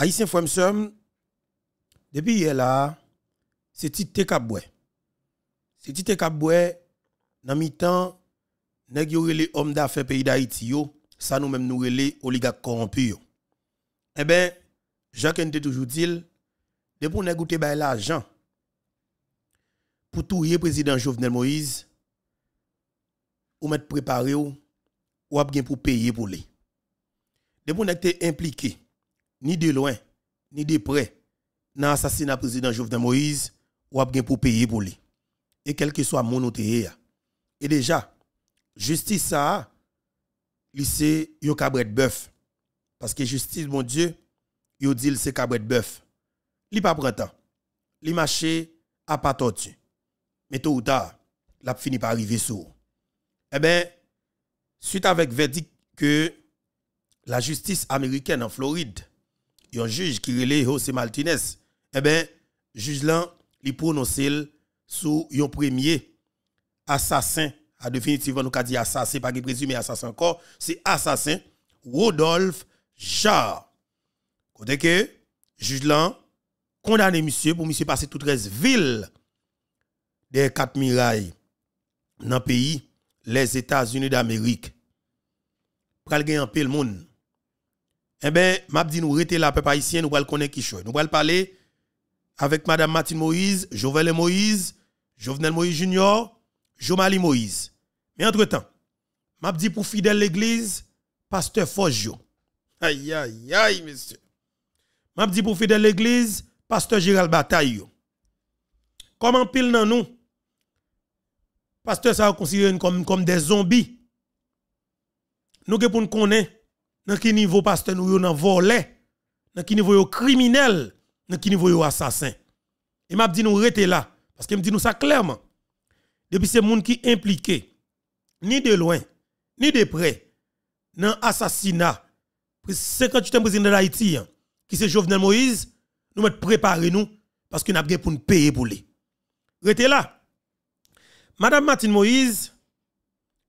Haïtien Fouemsem, depuis hier là, c'est Tite Kaboué. C'est Tite Kaboué, dans le temps nous avons les hommes d'affaires pays d'Haïti ça nous même nous les oligarques corrompus Eh bien, Jacques Ndé toujours dit, depuis on a goûté l'argent pour tout le président Jovenel Moïse, ou mettre préparé ou, ou pour payer pour lui. Depuis on a été impliqué ni de loin, ni de près, dans assassinat président Jovenel Moïse, ou bien pour payer pour lui. Et quel que soit mon autre. Et déjà, justice ça, lycée, yo cabret bœuf. Parce que justice, mon Dieu, yo dit c'est cabret bœuf. Li pas prend Li marché à pas tortue. Mais tôt ou tard, la fini par arriver sur. Eh bien, suite avec verdict que la justice américaine en Floride un juge qui relève José Martinez. Eh bien, juge là, il prononce sous un premier assassin. A définitivement, nous pas dit assassin, pas qui présumé assassin encore. C'est assassin Rodolphe Char. Côté que, juge là, condamné monsieur pour monsieur passer toutes 13 villes des quatre mirailles dans le pays, les États-Unis d'Amérique. Pral gagner un peu le monde eh bien, m'a dit nous rester la peuple haïtien, nous voulons connaître qui choix. Nous voulons parler avec Madame Martine Moïse, Jovenel Moïse, Jovenel Moïse Junior, Jomali Moïse. Mais entre-temps, m'a dit pour fidèle l'église, pasteur Fosjo Aïe, aïe, aïe, monsieur. M'a dit pour fidèle l'église, pasteur Gérald Bataille. Comment pile dans nous? Pasteur, ça considère comme, comme des zombies. Nous, que pour nous connaître, dans quel niveau pasteur nous dans volé, dans quel niveau criminel, dans quel niveau assassin. Et m'a dit nous rester là parce que me dit nous ça clairement. Depuis ces monde qui impliqué ni de loin ni de près dans assassinat 58e président d'Haïti qui hein, c'est Jovenel Moïse, nous mettre préparez nous parce que nous avons pour nous payer pour lui. Restez là. Madame Martine Moïse,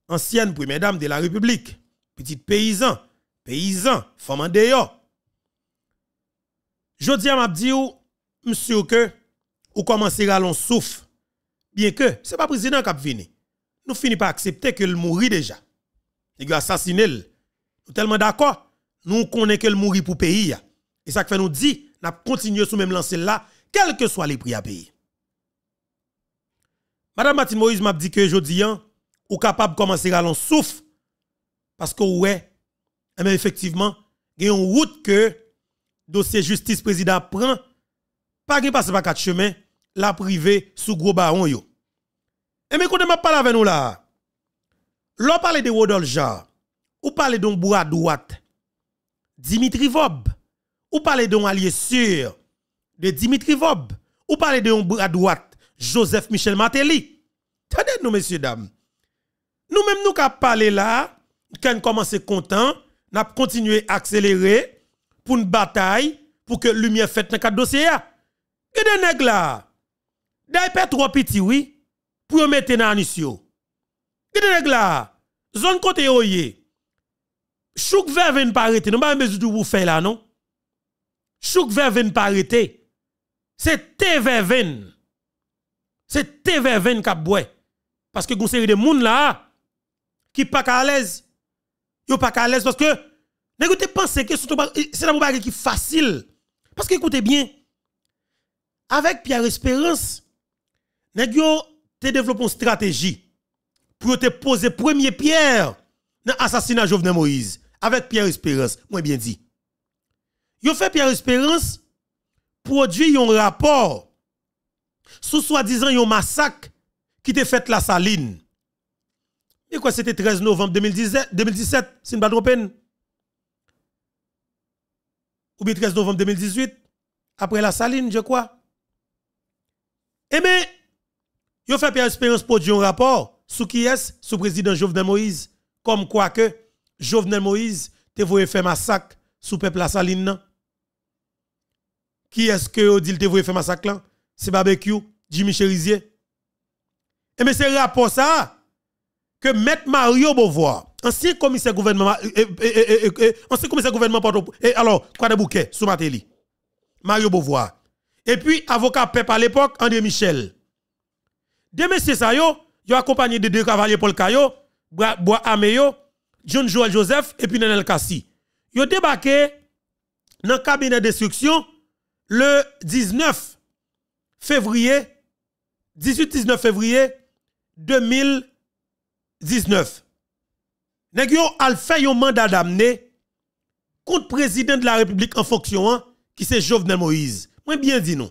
ancienne première dame de la République, petite paysan, Paysan, femmes en dehors. a ma dit monsieur que ou comment à l'on souffle bien que c'est pas président qui venu. Nous finis pas accepter que le mourit déjà. Il a assassiné. Nous tellement d'accord, nous connaissons qu'il mourit pour pays Et ça fait nous dit, n'a continué sous même lancer là, quel que soit les prix à payer. Madame Martine Moïse m'a dit que jodi an, hein, ou capable de commencer à l'on parce que ouais eh bien, effectivement, il y a une route que le dossier justice président prend, pas qu'il passe par quatre chemins, la privée sous gros baron yo. Et eh mais quand on parle avec nous là, l'on parle de Wodolja, ou parle d'un bois droite, Dimitri Vob, ou parle d'un allié sûr de Dimitri Vob, ou parle d'un bois droite, Joseph Michel Matéli. Tenez nous, messieurs, dames. Nous-mêmes, nous qui parlons là, quand commence content, n'a continué à accélérer pour une bataille pour que la lumière fête dans le dossier. Regardez nèg là. D'ailleurs trop petit oui pour mettre dans anissio. C'est nèg là. Zone côté oyé. Oh, Chouk ver vient pas arrêter, non pas vous faire là non. Chouk ver vein pas arrêter. C'est tv vein. C'est tv vein qui boit. Parce que une série de gens là qui pas à l'aise yo pas à l'aise parce que n'écoutez pensez que c'est un bagage qui facile parce que écoutez bien avec Pierre Espérance nèg yo développé une stratégie pour te poser première pierre dans l'assassinat de Jovenel Moïse avec Pierre Espérance moi bien dit yo fait Pierre Espérance produit un rapport sous soi-disant un massacre qui te fait la saline et quoi, c'était 13 novembre 2017, 2017 si nous ne Ou bien 13 novembre 2018, après la saline, je crois. Eh bien, ils ont fait expérience pour dire un rapport sous qui est, sous le président Jovenel Moïse, comme quoi que Jovenel Moïse te voulu faire massacre sous peuple la saline. Qui est-ce que vous dit te voulu faire massacre là? C'est barbecue, Jimmy Cherizier. Eh bien, c'est rapport ça que M. Mario Beauvoir, ancien commissaire gouvernement, euh, euh, euh, ancien commissaire gouvernement alors, quoi de bouquet, sous Mario Beauvoir, et puis avocat PEP à l'époque, André Michel. Deux messieurs ça yo, yo accompagné de deux cavaliers Paul Caillot, Bois Ameyo, John Joel Joseph et puis Nenel Kassi. ont débarqué dans le cabinet d'instruction le 19 février, 18-19 février 2000. 19. Nèg yo al fè yon mandat d'amener contre président de la République en fonction hein, qui c'est Jovenel Moïse. Moi bien dit non.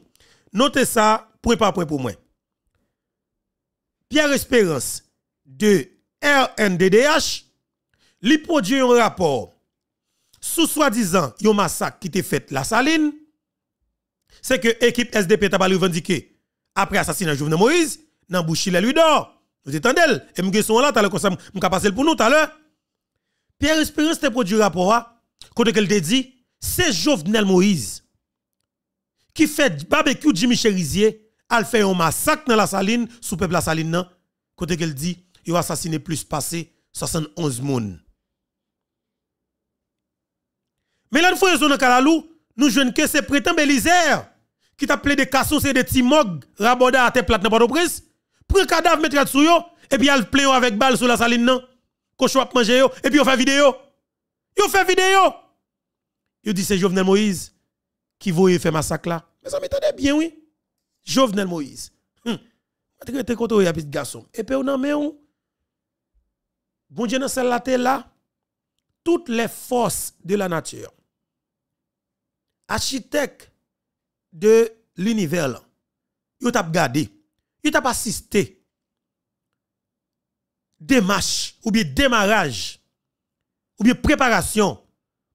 Notez ça point par pour moi. Pierre Espérance de RNDDH lui produit un rapport sous soi-disant massacre qui était fait la saline. C'est que l'équipe SDP t'a revendiqué après assassinat Jovenel Moïse dans la lui dort. Vous entendez Et je suis là, comme ça passé pour nous tout à l'heure. Pierre Espérance te produit rapport, hein, quand elle te dit, c'est Jovenel Moïse qui fait barbecue Jimmy Cherizier, elle fait un massacre dans la saline, sous peuple la saline, hein, quand elle dit, il a assassiné plus passé 71 personnes. Mais là, une fois, dans nous jeunes que c'est prétend Bélisaire qui t'a des Cassos et des Timog, rabordés à tes plates dans port de prend cadavre, mettre sous yo, et puis elle pleure avec balle sous la saline, non? Cochon a manger yo, et puis on fait vidéo. Yo fait vidéo. Yo dit c'est Jovenel Moïse qui voyait faire massacre là. Mais ça m'étonnait bien, oui. Jovenel Moïse. Tu te contre garçon. Et puis on a met un. Bon Dieu, dans celle-là, là, toutes les forces de la nature, architecte de l'univers, yo t'a gardé il t'a pas assisté démarche ou bien démarrage ou bien préparation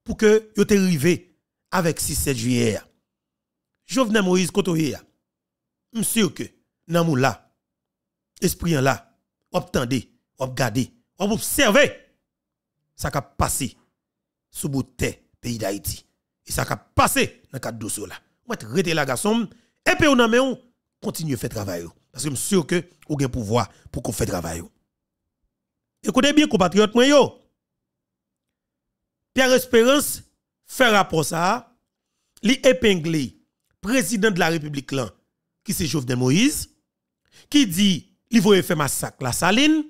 pour que yo arrivé avec 6 7 juillet. Jovenel Moïse Kotoye, je sûr que nan mou là esprit là, op tande, op gade, op observe ça qui passé sous le pays d'Haïti et ça qui passé dans cadre dossiers. là. Moi rete la garçon et puis on a mais continué continue faire travail. Parce que je suis sûr que vous avez pouvoir pour qu'on fait travail. Écoutez bien, compatriotes, Pierre Espérance fait rapport ça. Li épinglé président de la République là, qui c'est de Moïse, qui dit, il voye faire massacre la saline.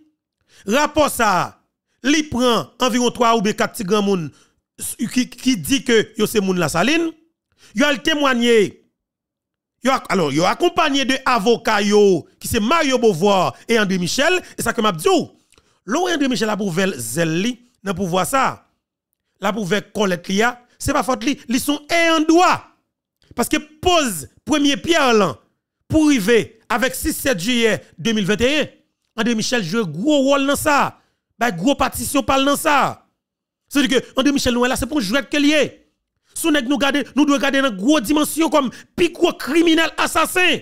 Rapport ça, li prend environ 3 ou 4 grands moun qui, dit que yo c'est moun la saline. Il a témoigné alors, yo accompagné de avocats qui c'est Mario Beauvoir et André Michel et ça que m'a dit oh, l'on André Michel a pouvel zelli dans pouvoir ça. La pour Colette lia, c'est pas faute li, ils sont un doigt. Parce que pose premier pierre là pour arriver avec 6 7 juillet 2021, André Michel joue gros rôle dans ça. Bah gros partition parle dans ça. C'est-à-dire que André Michel nous là c'est pour jouer que lié nous garder, nous devons garder dans gros dimension comme pico criminel assassin.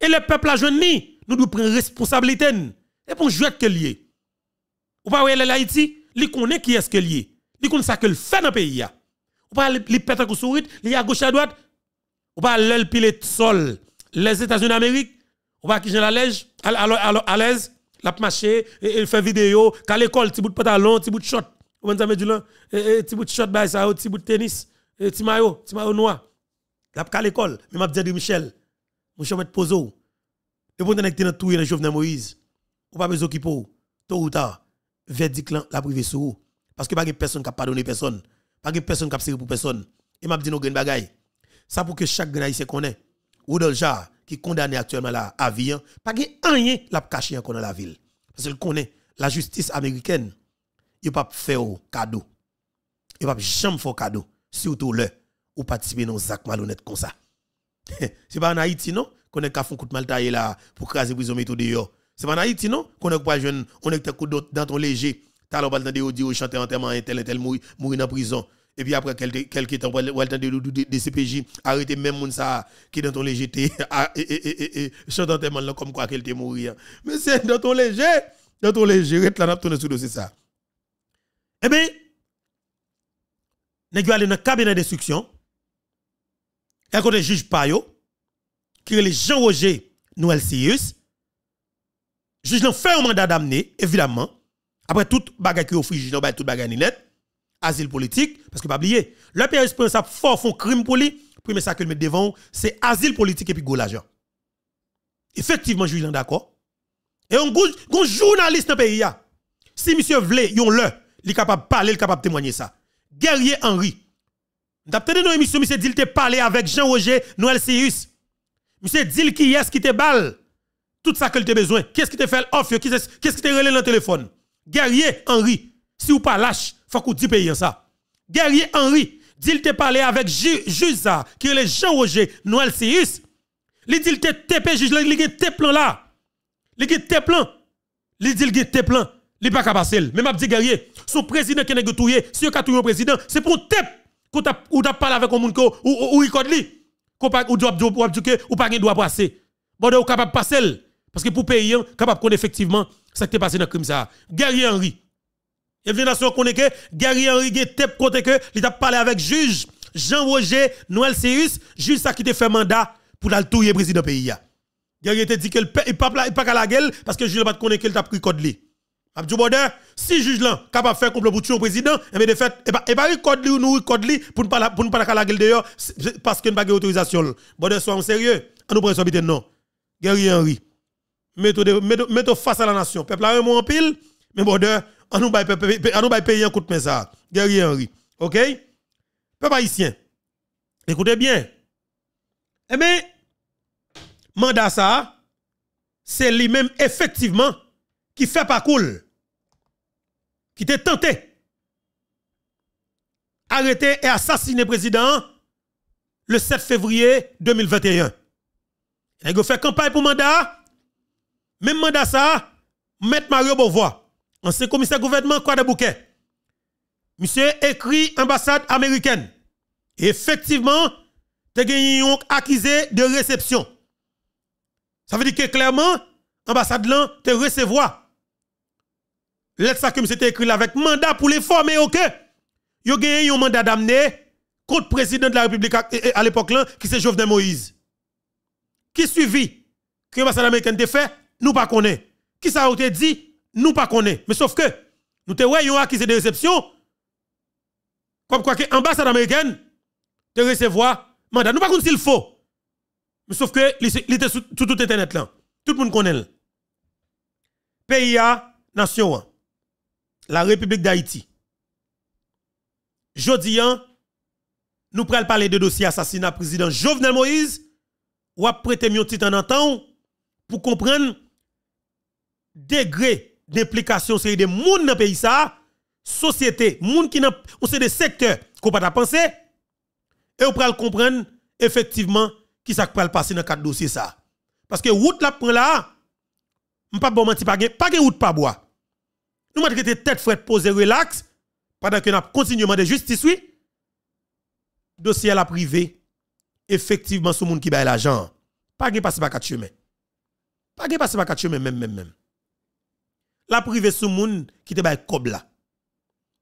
Et le peuple a jeune nous devons prendre responsabilité. Et pour jouer que lié. Ou pas, ouais, l'Haïti, il connaît qui est-ce qu'il lié. Il connaît ça que le fait dans le pays. Ou pas, il pète un coup sur il à gauche à droite. Ou pas, l'el pile sol. Les États-Unis d'Amérique, ou pas, qui j'en allège, à l'aise, la marché, il e, e, fait vidéo, qu'à l'école, petit bout de pantalon, petit bout de short. Ou même ça me dit petit e, bout de short, bah, ça, petit bout de tennis eh, Timayo, Timayo noir. L'a pas l'école, mais m'a dit Michel, mon chum est pozo. Et pour t'en tout dans Jovenel Moïse, ou pas besoin pour, tôt ou tard, verdict la privé sous parce que pas personne qui a pardonné personne, pas personne qui a serré pour personne. Et m'a dit nos grandes bagay. Ça pour que chaque grenaille se connaît. Ou Jar qui condamné actuellement là à vie, hein. pas rien l'a caché encore dans la ville parce le connaît la justice américaine. Il pas faire cadeau. Il pas jamais faire cadeau surtout le, ou participer dans un malhonnête comme ça. c'est pas en Haïti, non? Qu'on est qu'à fond coup de mal là, pour craser prison méthode dehors. C'est pas en Haïti, non? Qu'on est pas jeune, on est coup dans ton léger. T'as le parle de dire, chanter enterrement, tellement tel, tel mourir dans prison. Et puis après, quelques temps, de parle de CPJ, arrêter même moun ça, qui dans ton léger, e, e, e, chanter enterrement là, comme quoi qu'elle t'est mourir. Hein. Mais c'est dans ton léger, dans ton léger, là, n'a pas tourner sur c'est ça. Eh bien, nèg yo allé dans cabinet d'instruction à e côté juge Payo qui est le Jean Roger Noël le juge n'a fait un mandat d'amener évidemment après toute bagarre qui offre juge n'a toute bagarre ni net asile politique parce que pas oublier le pays responsable fort font crime pour lui premier ça le met devant c'est asile politique et puis go l'argent effectivement juge d'accord et un journaliste dans pays si monsieur vle yon le il capable parler il capable témoigner ça Guerrier Henri. D'après nos dans l'émission, monsieur dit te parlé avec Jean-Roger Noël Sirius. Monsieur dit qui est-ce qui te balle. Tout ça que tu as besoin. Qu'est-ce qui te fait l'offre, Qu'est-ce qui te relève dans le téléphone? Guerrier Henri, Si vous pas lâche, faut que vous payer ça. Guerrier Henry. Dit te parlé avec Jusa, qui est Jean-Roger Noël Sirius. Il dit te TP juge, il dit te plan là. Il dit te plan. Il dit te plan li pa ka passer. Même abdi guerrier, son président qui nèg touyer, si ka un président, c'est pour tep quand t'a ou t'a parlé avec un monde ou ou code. li. Qu'on pas ou doit ou parlé ou pas gain droit passer. Bon ou capable passer parce que pour payer capable connaître effectivement ce qui est passé dans crime ça. Guerrier Henry. Et bien son connaît que guerrier Henry gain tep côté que il a parlé avec juge Jean-Roger Noël Sirius, juge ça qui te fait mandat pour le président pays. Guerrier te dit que le peuple pas pas la gueule parce que juge pas connaît qu'il t'a pris code Abdou Bode, si juge là capable de faire complot pour tuer un président, et eh bien de fait, et eh pas ben, eh ben, record ou nous record pour ne pas pour ne pas la gueule dehors parce qu'il n'y a pas d'autorisation. Bode, sois en sérieux. On nous pas sur non. Guerrier Henry. Mettez face à la nation. Peuple a un mot en pile, mais Bode, on nous nous payer un coup de main ça. Guerrier Henry. OK Peuple haïtien. Écoutez bien. Eh bien, mandat ça, c'est lui-même effectivement qui fait pas cool qui était tenté arrêter et assassiner président le 7 février 2021. Il a fait campagne pour mandat, même mandat ça, mettre Mario Beauvoir, ancien commissaire gouvernement quoi de bouquet. Monsieur écrit ambassade américaine. Effectivement, tu as gagné accusé de réception. Ça veut dire que clairement, ambassade là te recevoir Lettre ça comme c'était écrit là avec mandat pour les former OK. Yo gagné un mandat d'amener contre président de la République à l'époque là qui c'est Jovenel Moïse. Qui suivi que l'ambassade américaine te fait nous pas connaît. Qui ça a dit nous pas connaît. Mais sauf que nous te voyons c'est de réception comme quoi que l'ambassade américaine te recevoir mandat nous pas connaît s'il faut. Mais sauf que il était sur tout internet là. Tout le monde connaît. PIA Nation nation la République d'Haïti. Jodi hein, nous prenons parler de dossier assassinat président Jovenel Moïse, ou après prêter mieux en temps pour comprendre degré d'implication de des monde dans pays ça, société, monde qui n'a ou c'est des secteurs qu'on pas penser et on pral comprendre effectivement qui ça pral passer dans quatre dossier ça. Parce que route la prend là, Je bon menti pas pas route pas bois. Nous mettons tête frette posé, relax pendant que nous continuellement de justice oui. Dossier à la privée effectivement ce monde qui baille l'argent. Pas de passer par quatre chemins. Pas de passer par quatre chemins même même même. La privée ce monde qui te baille cobla.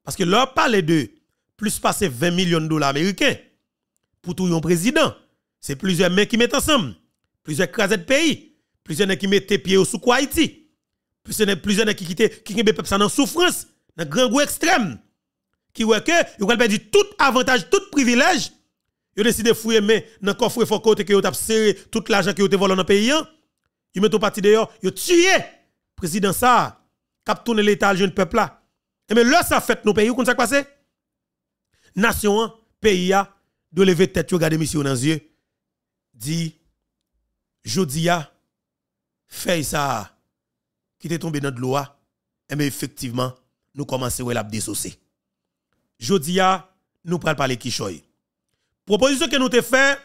Parce que leur parle de plus passer 20 millions de dollars américains pour tout un président. C'est plusieurs mecs qui mettent ensemble, plusieurs de pays, plusieurs qui mettent pieds au sous Haïti. Parce n'est plusieurs qui quittent, qui ont peuple en souffrance, dans grand goût extrême. Qui voit que, ils ont perdu tout avantage, tout privilège. Ils ont décidé de fouiller, mais dans le coffre fort côté que ils ont serré tout l'argent qu'ils ont volé dans le pays. Hein. Ils mettent au parti dehors, ils ont tué président ça, cap tourner l'état jeune peuple là. Et eh mais là ça fait nos pays, vous ça passé? Nation, hein, pays a, de lever tête, regarder missions dans les yeux, dit, Jodia, fais ça qui était tombé dans de l'eau, mais eh effectivement, nous commençons à la désosser. Jodia, nous prenons parler Kishoy. Proposition que nous avons fait,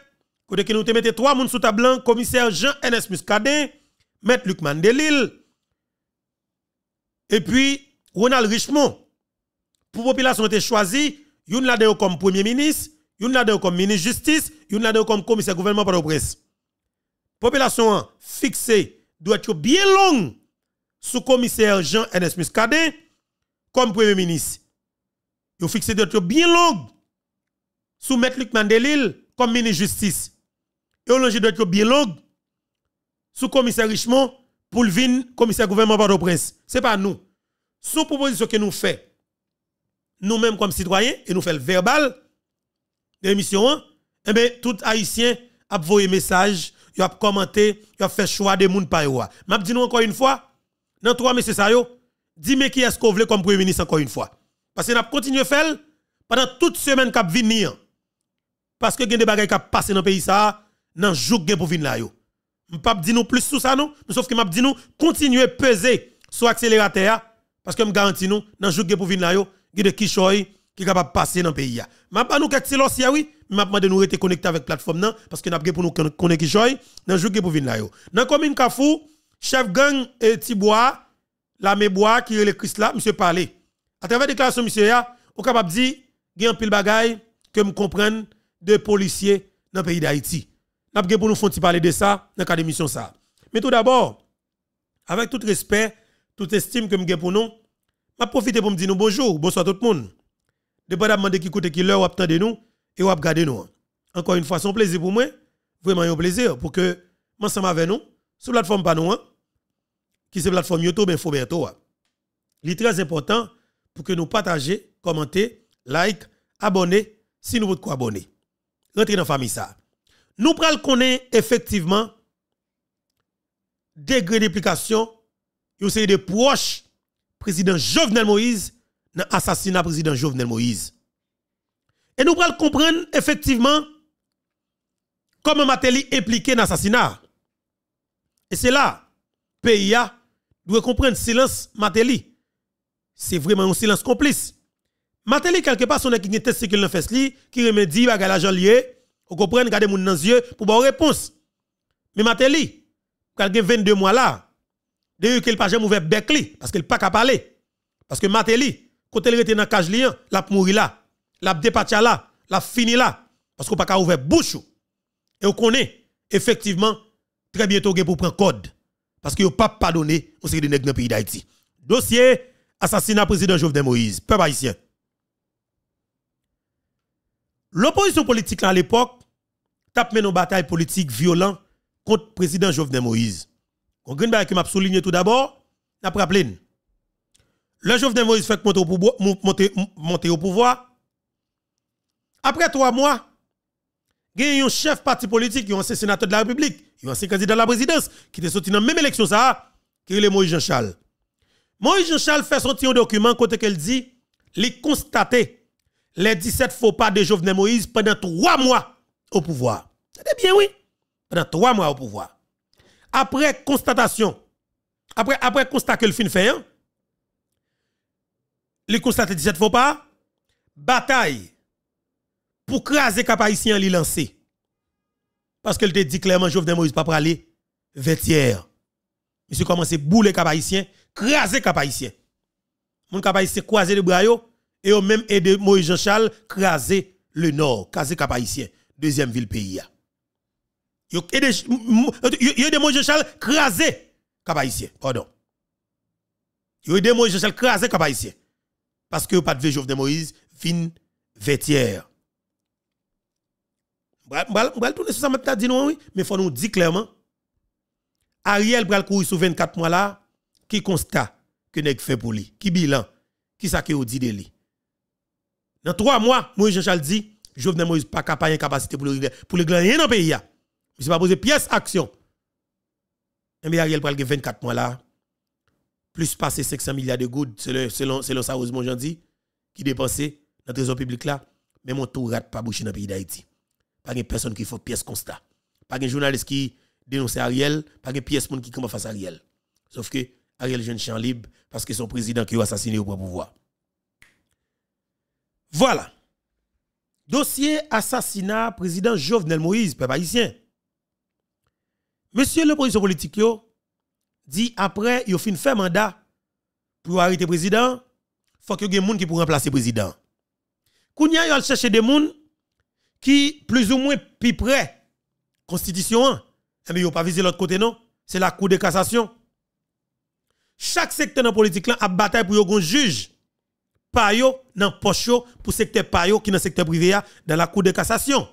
que nous avons mis trois personnes sous table, commissaire jean ns Muscadet, maître Luc Mandelil, et puis Ronald Richemont. Pour la population, été choisi, yon la comme premier ministre, yon la comme ministre de justice, yon la comme commissaire gouvernement par le presse. Population fixée doit être bien longue sous-commissaire Jean-Ernest Muscadet comme Premier ministre. Ils ont fixé des bien long sous Maître Luc Mandelil comme ministre de justice. Ils ont fixé des bien longues sous commissaire Richemont pour le vin commissaire gouvernement par le prince Ce n'est pas nous. Sous proposition que nous faisons, nous-mêmes comme citoyens, et nous faisons le verbal de l'émission, eh bien, tout haïtien a envoyé message, il a commenté, il a fait choix des gens par Je dis encore une fois, dans trois messieurs ça yo, dis-moi qui est-ce qu'on veut comme premier ministre encore une fois. Parce que n'a continué faire pendant toute semaine qui venir. Hein. Parce que gen des bagages qui passé dans pays ça, dans jour gen pour venir là yo. pas dit nous plus sur ça non, sauf que m'a dit nous continuez peser sur accélérateur parce que me garantis nous dans jour gen pour venir là yo, gen de kishoy qui capable passer dans pays là. M'a pas nous quelques silence oui, m'a demandé nous rester connecté avec plateforme non parce que n'a pour nous connaître kishoy dans jour gen pour venir là yo. Dans commune Kafou chef gang et Tibois, la Mébois qui est le Christ là, monsieur parlé. À travers déclaration monsieur ya, on capable dire il y a un pile bagaille que me comprennent de policiers dans le pays d'Haïti. N'a pas pour nous font parler de ça dans cadre d'émission ça. Mais tout d'abord, avec tout respect, toute estime que me pour nous, m'a profite pour me dire bonjour, bonsoir tout le monde. Dépendamment de qui écoute, qui l'heure ou de nous et ou regardez nous. Encore une fois, c'est un plaisir pour moi, vraiment un plaisir pour que ensemble avec nous sur la plateforme Panou, Qui hein. qui c'est plateforme YouTube hein. Il est très important pour que nous partagions, commenter, like, abonnez, si nous voulons quoi abonner. Rentrez dans la famille ça. Nous prenons effectivement effectivement degré d'implication et série de proches président Jovenel Moïse dans l'assassinat président Jovenel Moïse. Et nous prenons comprendre effectivement comment Matéli est impliqué dans l'assassinat. Et c'est là, PIA doit comprendre silence Matéli. C'est vraiment un silence complice. Matéli, quelque part, son qui teste ce qu'il a fait, qui remédie à l'argent lié, vous comprenez, garder mon dans les yeux pour avoir réponse. Mais Matéli, quelqu'un il 22 mois là, depuis qu'il pas jamais ouvert bec parce qu'il pas qu'à parler. Parce que Matéli, quand il était dans cage il a mouru là, il a dépatché là, il a fini là parce qu'on pas qu'à ouvert bouche. Et on connaît effectivement très bientôt pour prendre code. Parce que vous pas pardonné au série de nègres dans pays d'Haïti. Dossier assassinat président Jovenel Moïse. Peuple haïtien. L'opposition politique à l'époque tape une bataille politique violente contre le président Jovenel Moïse. On gagne que m'a souligné tout d'abord, n'a rappelé. Le Jovenel Moïse fait monter au pouvoir. Après trois mois, il y a un chef parti politique, un ancien sénateur de la République, un ancien candidat de la présidence, qui était sorti dans la même élection, ça, qui est Moïse Jean-Charles. Moïse Jean-Charles fait sortir un document côté qu'elle dit, les constater les 17 faux pas de Jovenel Moïse pendant trois mois au pouvoir. C'est bien, oui. Pendant trois mois au pouvoir. Après constatation, après, après constat que le fin fait, hein? les 17 faux pas, bataille pour craser cap haïtien li lancer. Parce qu'elle te dit clairement Jovenel Moïse pas aller vêtière. Monsieur commence bouler cap haïtien, craser cap haïtien. Mon cap haïtien croiser le bras et au même de Moïse Jean-Charles craser le nord, craser cap haïtien, deuxième ville pays. Yo aide de Moïse Jean-Charles craser cap haïtien, pardon. Yo des Moïse Jean-Charles craser cap haïtien. Parce que pas de Jovenel Moïse fin vêtière vais tourner sur ça maintenant, oui, mais il faut nous dire clairement. Ariel va courir sur 24 mois là, qui constate que nèg fait pour lui, qui bilan, qui ça que dit de lui. Dans trois mois, moi Jean-Charles dit, ne Moïse pas capable capacité pour le pour le gagner dans le pays. ne suis pas posé pièce action. Et eh bien Ariel va 24 mois là, plus passer 500 milliards de gouttes selon selon selon ça Jean dit, qui dépense dans le trésor public là, mais mon tour rate pas bouché dans le pays d'Haïti pas de personne qui fait pièce constat. Pas de journaliste qui dénonce Ariel, pas de pièce qui commence face à Ariel. Sauf que Ariel jeune champ libre parce que son président qui a assassiné au pouvoir. Voilà. Dossier assassinat président Jovenel Moïse, peuple haïtien. Monsieur le président politique dit après il fini fait mandat pour arrêter président, il faut que des gens qui pour remplacer président. Kounya yo chercher des gens qui plus ou moins plus près constitution 1. Eh mais yo pas visé l'autre côté non, c'est la cour de cassation. Chaque secteur dans politique là a bataille pour avoir un juge pa yo dans poche pour secteur pa yo qui dans secteur privé dans la cour de cassation.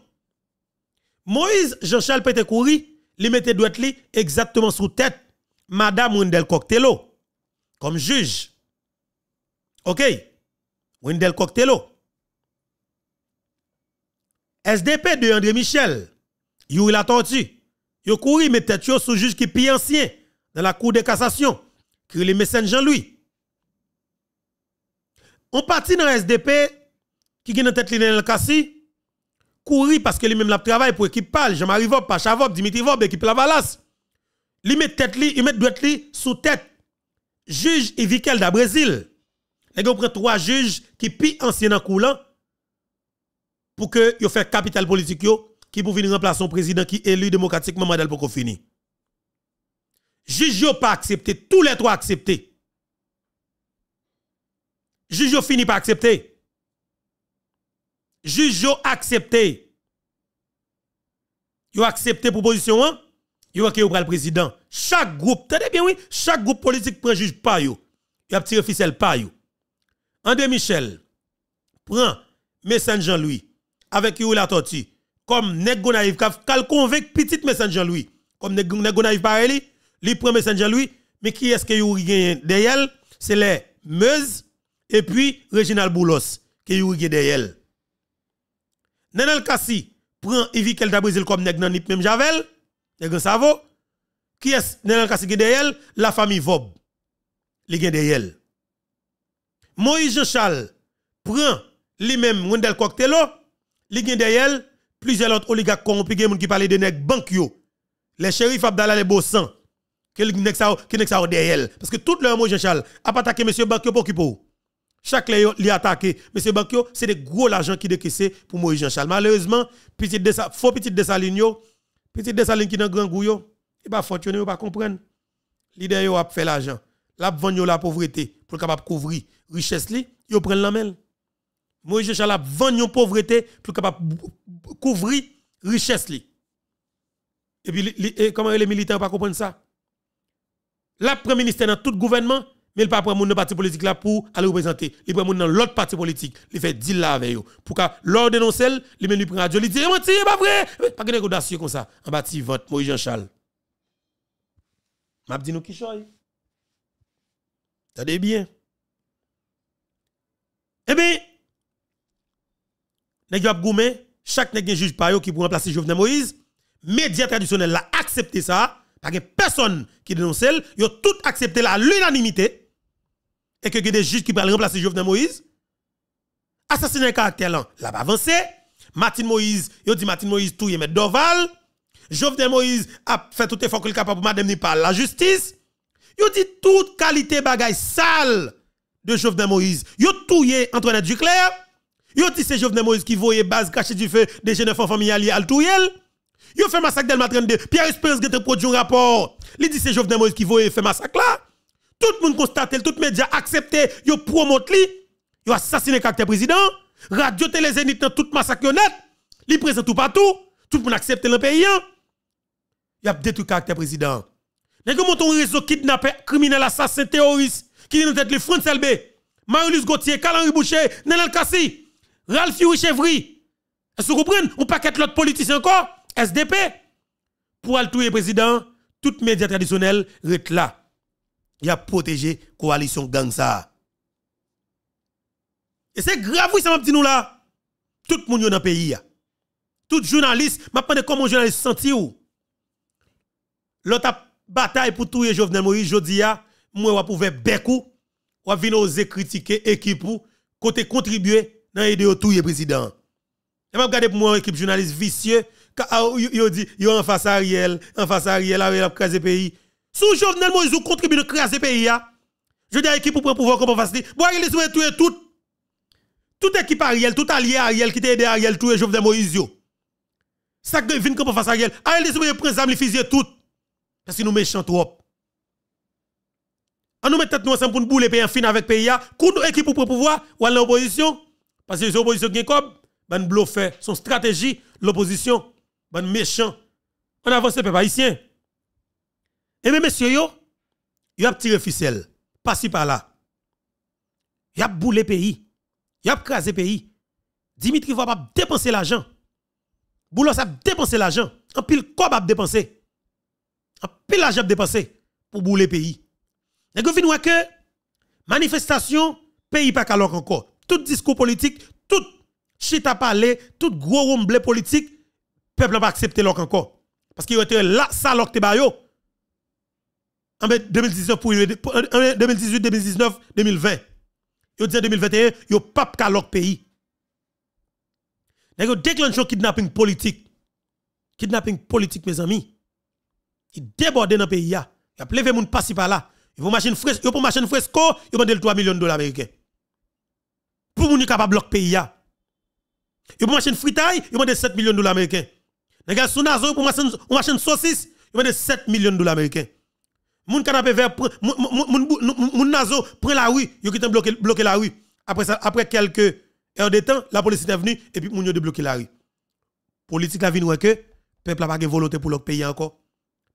Moïse Jean-Charles Petekouri, lui mettait doit li exactement sous tête madame Wendel Coctello comme juge. OK. Wendel Coctello SDP de André Michel, Yuri la tortue, yo couru mais tête sous juge qui pi ancien dans la cour de cassation, qui le mécène Jean-Louis. On partit dans SDP qui est dans tête Lionel Kassi, couru parce que lui-même la travail pour équipe PAL, Jean-Marie Vop, Pacha Dimitri Vop, équipe Lavalas. Li met tête li, il met droite li sous tête juge Evikel da Brésil. Les gars prend trois juges qui pi ancien dans coulant pour que yo fait capital politique yo, qui pour venir remplacer son président qui élu démocratiquement mandat pour fini. Juge yo pas accepté, tous les trois acceptés. Juge yo fini pas accepté. Juge yo accepté. Yo accepté proposition hein? Yo yo le président. Chaque groupe, tenez bien oui, chaque groupe politique prend juge pas yo. Yo a tiré ficelle pas yo. André Michel prend Messen Jean-Louis avec qui la torti. Comme Nego Naïf, cal convainc petit messenger louis Comme Nego Naïf pareli, li prend messenger louis mais qui est-ce que Yuri gagne elle? C'est les Meuse et puis Reginald Boulos qui Yuri gagne elle. Nenel Kassi prend Yvi Kelta Brésil comme Neg Nanip même Javel, Neg Savo. Qui est ce Nenel Kassi de Yel? La famille Vob. Li gagne derrière. Moïse Jean-Charles prend lui-même Wendel Coctello Li gen derrière plusieurs autres oligarques corrompus qui parlent de nèg banque Les shérifs Abdallah les Bossan quel nèg ça nèg ça derrière parce que tout le monde Jean Charles a attaqué monsieur banque pour qui pour. Chaque les li attaqué monsieur banque c'est des gros l'argent qui décaissé pour Maurice Jean Charles. Malheureusement, petite de sa, faux petite de Saline yo, petite de ligne qui dans grand goût il et pas fonctionner pas comprendre. L'idée yo a fait l'argent, l'a vendre la pauvreté pour capable couvrir richesse li, yo prend la main. Moïse Jean a vendu une pauvreté pour capable couvrir richesse Et puis eh, comment les militaires pas comprendre ça La premier ministère dans tout gouvernement mais il pas prendre le parti politique là pour aller représenter. Il prend monde dans l'autre parti politique, il fait deal là avec eux pour que l'or dénonce il met lui prend radio, il dit menti, pas vrai, eh, pas de audacieux comme ça en il vote Moïse Jean Charles. M'a dit nous qui choy. c'est bien. Eh bien, nèg ap goumé, chaque nèg juge pa yo qui pour remplacer Jovenel Moïse, médias traditionnels l'a accepté ça, pas gen personne qui dénonce elle, yo tout accepté la l'unanimité et que des juges qui pour remplacer Jovenel Moïse. Assassiné caractère là, l'a avancé. Martin Moïse, yo dit Martin Moïse tout y met Doval. Jovenel Moïse a fait tout effort qu'il capable pour madame ni par la justice. Yo dit toute qualité bagaille sale de Jovenel Moïse. Yo touye Antoinette Duclerc. Yo dit c'est Jovenel Moïse qui voyait base caché du feu des jeunes enfants familiales à Vous Yo fait massacre d'Elma 32. Pierre Espérance qui produit un rapport. Il dit c'est Jovenel Moïse qui voyait fait massacre là. Tout le monde constate, tout le média accepte, yo promote li. Yo le caractère président. Radio télé zénith dans tout massacre net. Li présente tout partout. Tout le monde accepte le pays. Il hein. a détruit caractère président. Nèg monton réseau kidnappé, criminel, assassin, terroriste qui est dans tête le France LB. Marius Gauthier, Calan Boucher, Nenel Kassi. Ralph Chevry. Est-ce que vous comprenez? Ou l'autre politicien encore, SDP, pour aller le président, toutes médias traditionnels sont là. Il a protégé la coalition gang ça. Et c'est grave, oui, ça m'a dit nous là. Tout le monde dans le pays. Tout journaliste, m'a demandé comment journaliste senti ou. L'autre bataille pour tout Jovenel Moïse, Je dis, moi, je pouvais je ou venir oser critiquer équipe ou, côté contribuer nan de tout le président. Et m'a regardé pour moi équipe journaliste vicieux a ah, dit il en face Ariel, en face Ariel Ariel a craser pays. Sous Jovenel Moïse ont contribue de craser pays Je dis à équipe pour pouvoir comment facile. Bon ils souhaite tuer tout toute équipe Ariel, tout allié Ariel qui t'a aidé Ariel tuer Jovenel Moïse Ça que vient pour face Ariel. Ariel souhaite prendre armes les tout. Parce que nous méchants trop. On nous met tête nous ensemble pour nous bouler pays en fin avec pays. Quand équipe pour pouvoir ou à l'opposition, parce que les oppositions qui ont ben bluffé, son stratégie, l'opposition, ben méchant. On avance, peuple haïtien. Et même messieurs, yo, ont a tiré ficelle, pas si par là. y a boulé pays, y a crasé pays. Dimitri va pas dépenser l'argent. Boulos a dépensé l'argent. En pile, quoi va dépenser. En pile, l'argent va dépenser pour bouler pays. Et que vous que manifestation, pays pas calor encore tout discours politique, tout chita à parler, tout gros rumble politique, peuple pas accepté l'oc encore. Parce qu'il était là, ça l'oc te bayo. En 2019 pour, 2018, 2019, 2020. Yo dit 2021, yo pape a l'oc pays. Nèg un kidnapping politique. Kidnapping politique mes amis. Il déborde dans le pays Il Y a plevé moun passi par là. Il a machine fresco, yo machine fresco, a eu 3 millions de dollars américains pour nous capable bloquer pays. Ils acheter une fritaille, ils vendent 7 millions de dollars américains. Les gars, sous Nazo, pour une saucisse, ils vendent 7 millions de dollars américains. Mon canapé vert, mon Nazo prend la rue, ils ont bloqué la rue. Après, après quelques heures de temps, la police est venue et puis moun de débloqué la rue. Politique a vu que peuple n'a pas de volonté pour le pays encore.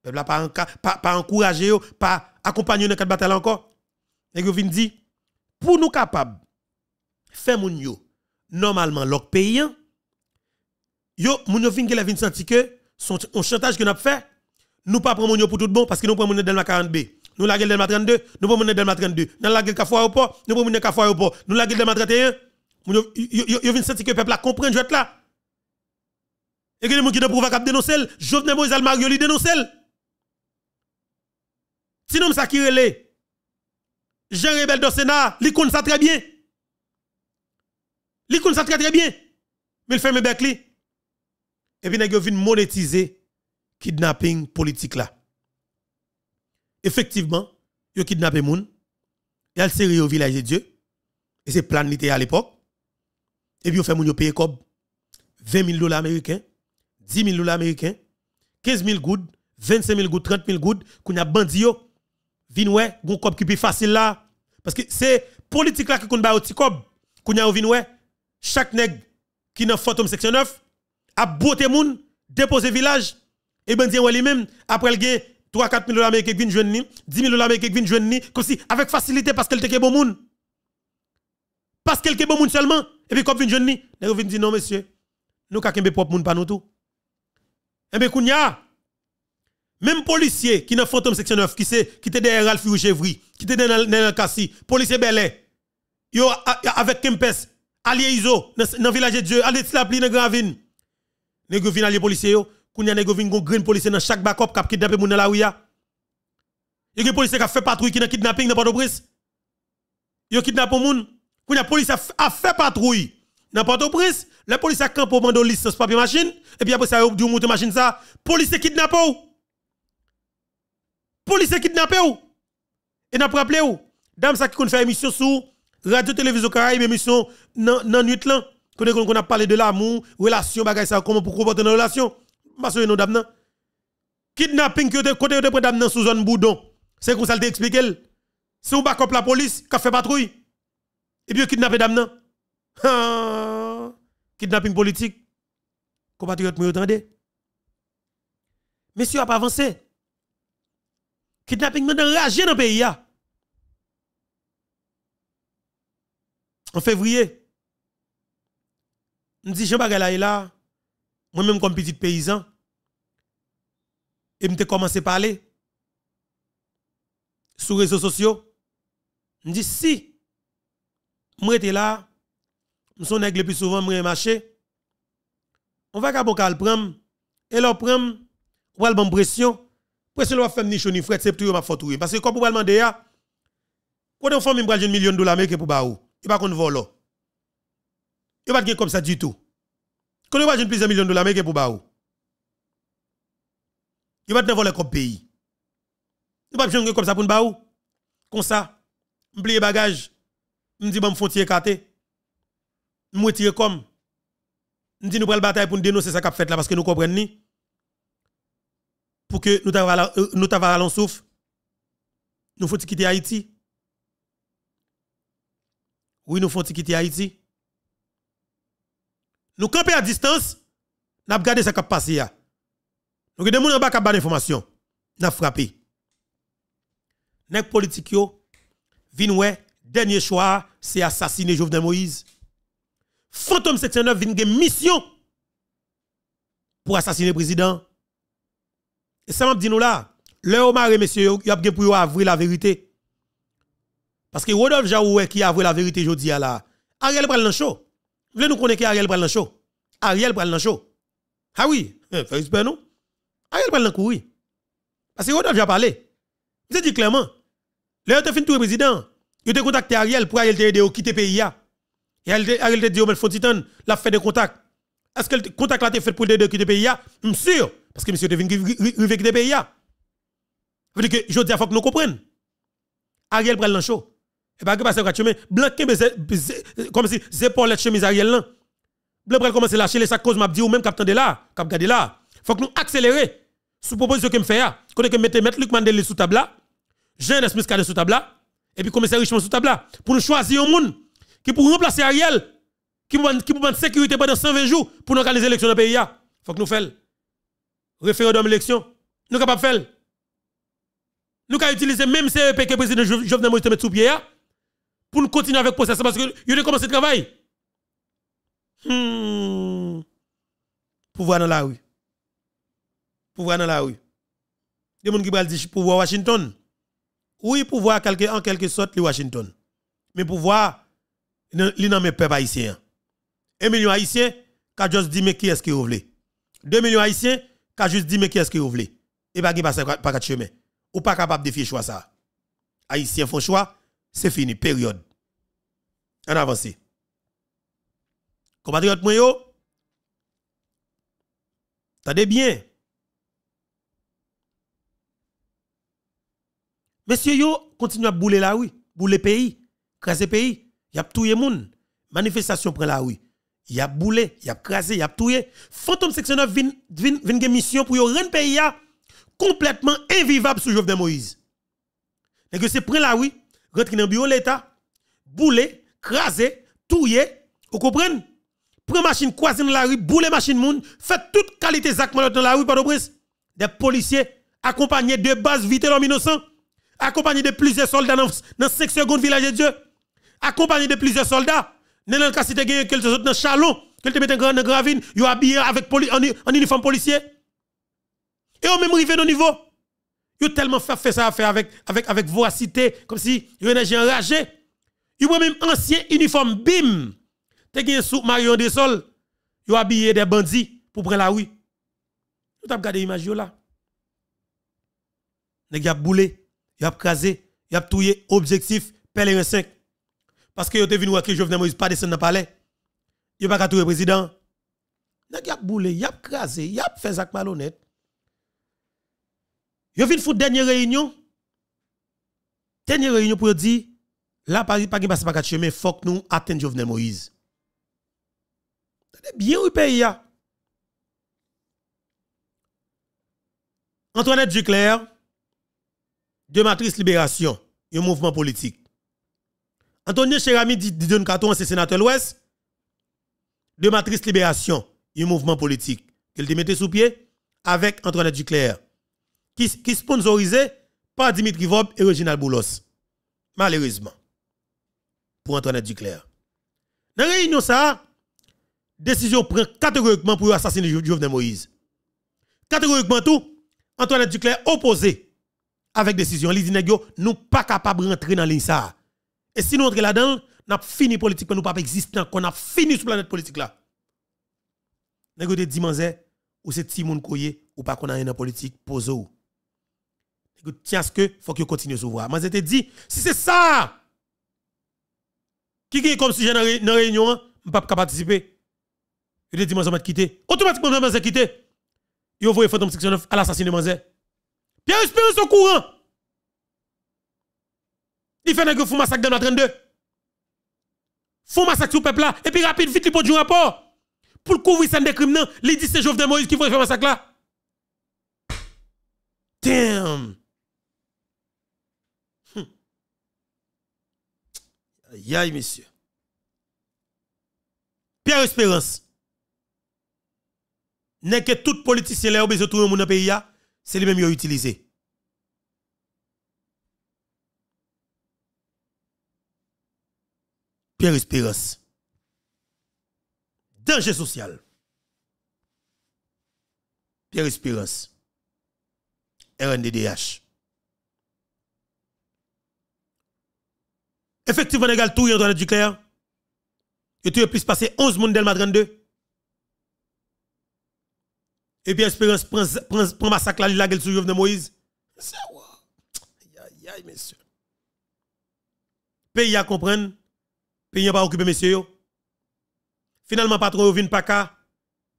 Peuple n'a pas, pas, encouragé, pas accompagné dans quatre bataille encore. Et vous viennent dire, pour nous capables fait moun yo normalement l'ok pays hein. yo moun yo fin que la vin senti que son chantage que n'a fait nous pas prendre moun yo pour tout bon parce que nous prenons moun dans 40B nous la Delma 32 nous prenons moun dans 32 dans la gueule kafoua au port nous prenons moun nous la gueule dans 31 moun yo yo, yo vin senti que peuple a comprendre jette là et que les gens qui ont cap dénoncer, Jovenel Moïse Almarioli dénonce. Sinon, ça qui relève. Jean Rebel de Sénat, il ça très bien. Li ça sa très très bien. Mais il fait mes bec Et puis nèg yo vinn monétiser kidnapping politique là. Effectivement, a kidnappé moun. a serré au village de Dieu. Et c'est plan à l'époque. Et puis on fait moun yo payer cob 20 000 dollars américains, 10 000 dollars américains, 15 000 goud. 25 000 goud. 30 000 goud. qu'on a bandi yo. Vin ouais, gon cob qui plus facile là parce que c'est politique là qui qu'on ba au qu'on a vin ouais chaque nègre qui dans fantôme section 9 a beauté moun déposé village et ben oui, lui-même après le 3 4 000 dollars américains qui viennent ni 10 000 dollars américains qui viennent ni comme si avec facilité parce qu'elle te bon moun parce qu'elle te bon moun seulement et puis comme viennent joindre ni il viennent dire non monsieur nous ka kembe propre moun pas nous tout et eh ben kounya même policier qui dans fantôme section 9 qui c'est qui était derrière Ralph Chevry qui était le cassis, policier Belay avec Kempes allié Iso, dans le village de Dieu, Allez allié Slapli, dans Gravine. Nègre vin allié policier, qu'on y a nègre vin gon green policier dans chaque backup qui kidnappé moun dans la ouya. a des policiers qui fait patrouille qui dans kidnapping dans Port-au-Prince. Y'a kidnappé moun. Qu'on y a police a fait patrouille dans Port-au-Prince. La police a campé pour licence papier machine. Et puis après ça, y'a monter machine ça. Police kidnappé ou. Police kidnappé ou. Et n'a pas rappelé ou. Dame ça qui fait émission sous Radio Télévision Caraïbes, émission dans la nuit là. a parlé de l'amour, relation, bagay ça, comment pour comporter dans relation. Parce que nous, dame, Kidnapping, côté de près dame, sous zone boudon. C'est comme ça, si expliqué. C'est un backup la police, qui fait patrouille. Et puis, kidnapper dame, nan. Kidnapping politique. Compatriotes, vous entendez? Monsieur a pas avancé. Kidnapping, a rage dans le pays, là. en février, je me dis, je est là, moi-même comme petit paysan, et je commencé à parler sur les réseaux sociaux. Je me dis, si, je suis là, je suis le plus souvent, je marché, on va qu'à le prendre, et là, prendre, on va pression, pression va faire ni chaud ni frais, c'est tout, ma Parce que comme on allez demander, quand on faire un million de dollars américains pour baou il pas qu'on vole. Il pas de comme ça du tout. Quand il imagine plusieurs millions de dollars américains pour baou. Il va te voler comme pays. Il pas besoin comme ça pour baou. Comme ça, m'plier bagage, m'dit bon frontière écarté. M'retire comme nous nous prenons la bataille pour nous dénoncer ça qu'a fait là parce que nous comprenons ni. Pour que nous t'avons euh, nous souffle, nous faut quitter Haïti oui, nous font quitter Haïti. Nous camper à distance, nous avons ce qui a passé. Nous avons n'ont pas bas d'informations. Nous avons frappé. Nèg politique yo, dernier choix, c'est assassiner Jovenel Moïse. Fantôme 709 vin une mission pour assassiner le président. Et ça m'a dit nous là, le mari, monsieur, il a pour la vérité. Parce que Rodolphe Jaoué qui a avoué la vérité à la... Ariel pral dans chaud. Vous voulez nous connaître Ariel pral dans Ariel pral dans chaud. Ah oui, fais espérer nous. Ariel pral dans oui Parce que Rodolphe a parlé. Il avez dit clairement. Le te fin tout président, il avez contacté Ariel pour Ariel te aider au quitter le pays. Et Ariel te dit, oh, mais faut titan, la fait des contacts. Est-ce que le contact là te fait pour aider au quitter le pays? Je suis sûr. Parce que monsieur devine quitter le pays. Je veut que je dis, il faut que nous comprenions. Ariel pral dans et pas que passer a chemin, blanc comme si c'est pour les chemise Ariel là. Blanc commence à lâcher les sacs cause m'a dit ou même capteur de là, cap garder là. Faut que nous accélérer sous proposition que me fait là. Ah, quand que mettez mettre Luc Mandel sous table là, Jean Nesmus Cadet sous table là et puis commissaire Richemont sous table là pour nous choisir un monde qui pour remplacer Ariel qui pour qui pour sécurité pendant 120 jours pour nous organiser l'élection dans le pays là. Ah. Faut que nous fassions référendum élection. Nous capables de faire. Nous sommes utiliser même CEP que le président Jovenel Moïse met sous pied là ah pour nous continuer avec le process parce que il a commencé le travail. Hmm. Pouvoir dans la rue. Pouvoir dans la rue. Des gens qui parlent dire pouvoir Washington. Oui, pouvoir quelque, en quelque sorte le Washington. Mais pouvoir, il n'a même peuple haïtien. Un million haïtien, qui a juste dit mais qui est-ce vous voulez. Deux millions haïtiens, qui a juste dit mais qui est-ce vous voulez. Et pas qui passe pas quatre chemin. Ou pas capable de faire choix ça. Haïtien font choix, c'est fini, période. En avance. Compatriotes, moi, yo, Tade bien. Monsieur yo, continue à bouler la oui. bouler pays, craser pays, y a tout moun. Manifestation prend la rue. Y a boulé, y a crasé, y a tout Fantôme section 9 vin mission pour yon rendre pays complètement invivable sous Jovenel Moïse. Et que c'est prend la rue, rentrer dans bio l'État, bouler, craser, touiller, vous comprenez une machine croisée dans la rue, bouler machine moun, fait toute qualité zac dans la rue, pas de prince. Des policiers accompagnés de base vite l'homme innocent, accompagnés de plusieurs soldats dans, 5 secondes village de Dieu, accompagnés de plusieurs soldats, dans le cas si tu quelques autres dans chalon, qu'ils te mettent en gravine, ils habillé avec en, uniforme policier. Et on même arrivé le niveau ont tellement fait, ça faire avec, avec, avec voracité, comme si yo énergie enragé. Ils ont même ancien uniforme bim. T'es un sous Marion Ils ont habillé des bandits pour prendre la rue. Ils ont regardé l'image là. Ils ont boulé, ils a crasé, ils a touillé objectif pèlerin 5. Parce que yo venu venu que je Moïse pas descendre dans palais. n'ont pas qu'à le président. Ils ont boulé, ils a crasé, ils a fait ça malhonnête. Yo fin fout dernière réunion. Dernière réunion pour dire là pas pas passer par quatre chemin, faut que nous atteindre Jovenel Moïse. bien oui pays Antoinette Duclair, de Matrice Libération, un mouvement politique. Antonio Cherami dit Didon Katon, c'est sénateur l'Ouest. De Matrice Libération, un mouvement politique. Il te mettait sous pied avec Antoinette Duclair qui, qui sponsorisé par Dimitri Vob et Reginald Boulos. Malheureusement. Pour Antoinette Duclair. Dans la réunion, ça, décision prend catégoriquement pour assassiner Jovenel Moïse. Catégoriquement tout, Antoinette Duclair opposé avec décision. Elle dit nous ne pas de rentrer dans ligne Et si nous rentrons là-dedans, nous avons fini politique, nous n'avons pas existant, qu'on a fini sur la planète politique là. Nous avons dit, ou c'est Timon Koye, ou pas qu'on a rien en politique, posez tiens ce que faut que continue à s'ouvrir. voir. je te dit, si c'est ça, qui est comme si j'ai une réunion, je ne peux pas participer. Il dit, moi, je vais quitter. Automatiquement, je vais quitter. Il envoie section 9 à l'assassinat de Pierre Espérance au courant. Il fait un massacre dans la 32. un massacre sur le peuple là. Et puis rapide, vite, il pose du rapport. Pour couvrir ça des crimes, il dit c'est de Moïse qui font faire massacre là. Damn! Yay, Pierre Espérance. N'est que tout politicien là, besoin de monde dans pays, c'est lui-même qui a utilisé. Pierre Espérance. Danger social. Pierre Espérance. RNDDH. Effectivement, égal tout dans le clair. Et tu es plus passé 11 mounes d'Elma 32. Et eh puis Espérance prend, prend, prend massacre la gueule sur Jovenel Moïse. C'est Aïe, aïe, messieurs. Pays à comprendre. Pays à pas occuper, messieurs. Finalement, patron vient pas qu'à.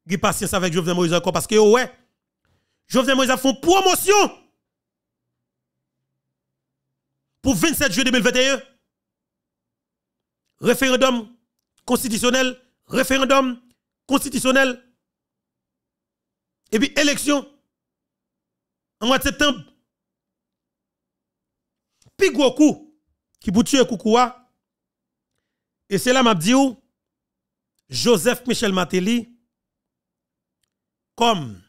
Il patience avec Jovenel Moïse encore parce que, ouais, Jovenel Moïse a fait une promotion pour 27 juillet 2021 référendum constitutionnel, référendum constitutionnel, et puis élection en mois de septembre. Puis qui vous tuer Koukoua, et c'est là m'a dit Joseph Michel Matéli, comme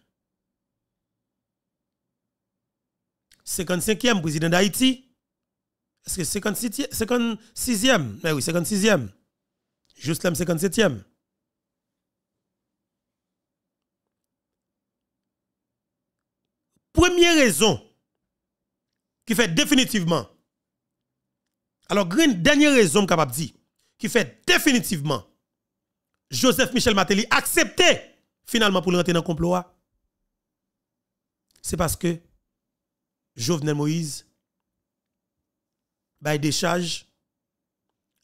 55e président d'Haïti, est-ce que c'est e 56e, mais oui, 56e. Juste l'homme 57e. Première raison qui fait définitivement, alors Green, dernière raison capable qui fait définitivement Joseph Michel Matéli accepter finalement pour rentrer dans le complot, c'est parce que Jovenel Moïse by des charges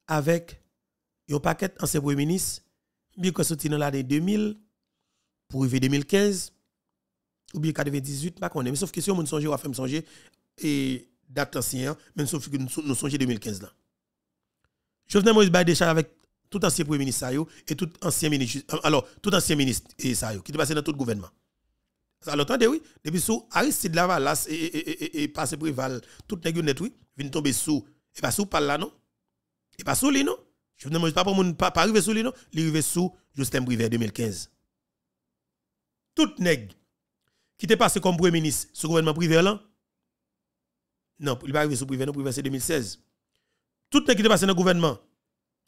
avec un paquet ancien Premier ministre, bien que sorti dans l'année 2000 pour arriver 2015 ou bien 98, pas qu'on est. Mais sauf que si on songe ou a fait me et date ancienne, hein, même sauf que nous en 2015 là. Jovenel de by des charges avec tout ancien Premier ministre et tout ancien ministre, euh, alors tout ancien ministre et ça qui est passé dans tout le gouvernement. Ça l'entendait, oui. Depuis sous Aristide Lavalas et, et, et, et, passe Prival, tout n'est net, oui, vient tomber sous. Et pas sous Palano là, non? Et pas sous lui, non? Je ne pas pour mon pas arriver sous lui, non? Il arrivé sous Justin Brivet 2015. Tout nèg qui passé comme premier ministre sous gouvernement privé là, non, il pas arrivé sous privé, non, privé c'est 2016. Tout nèg qui te passé dans le gouvernement,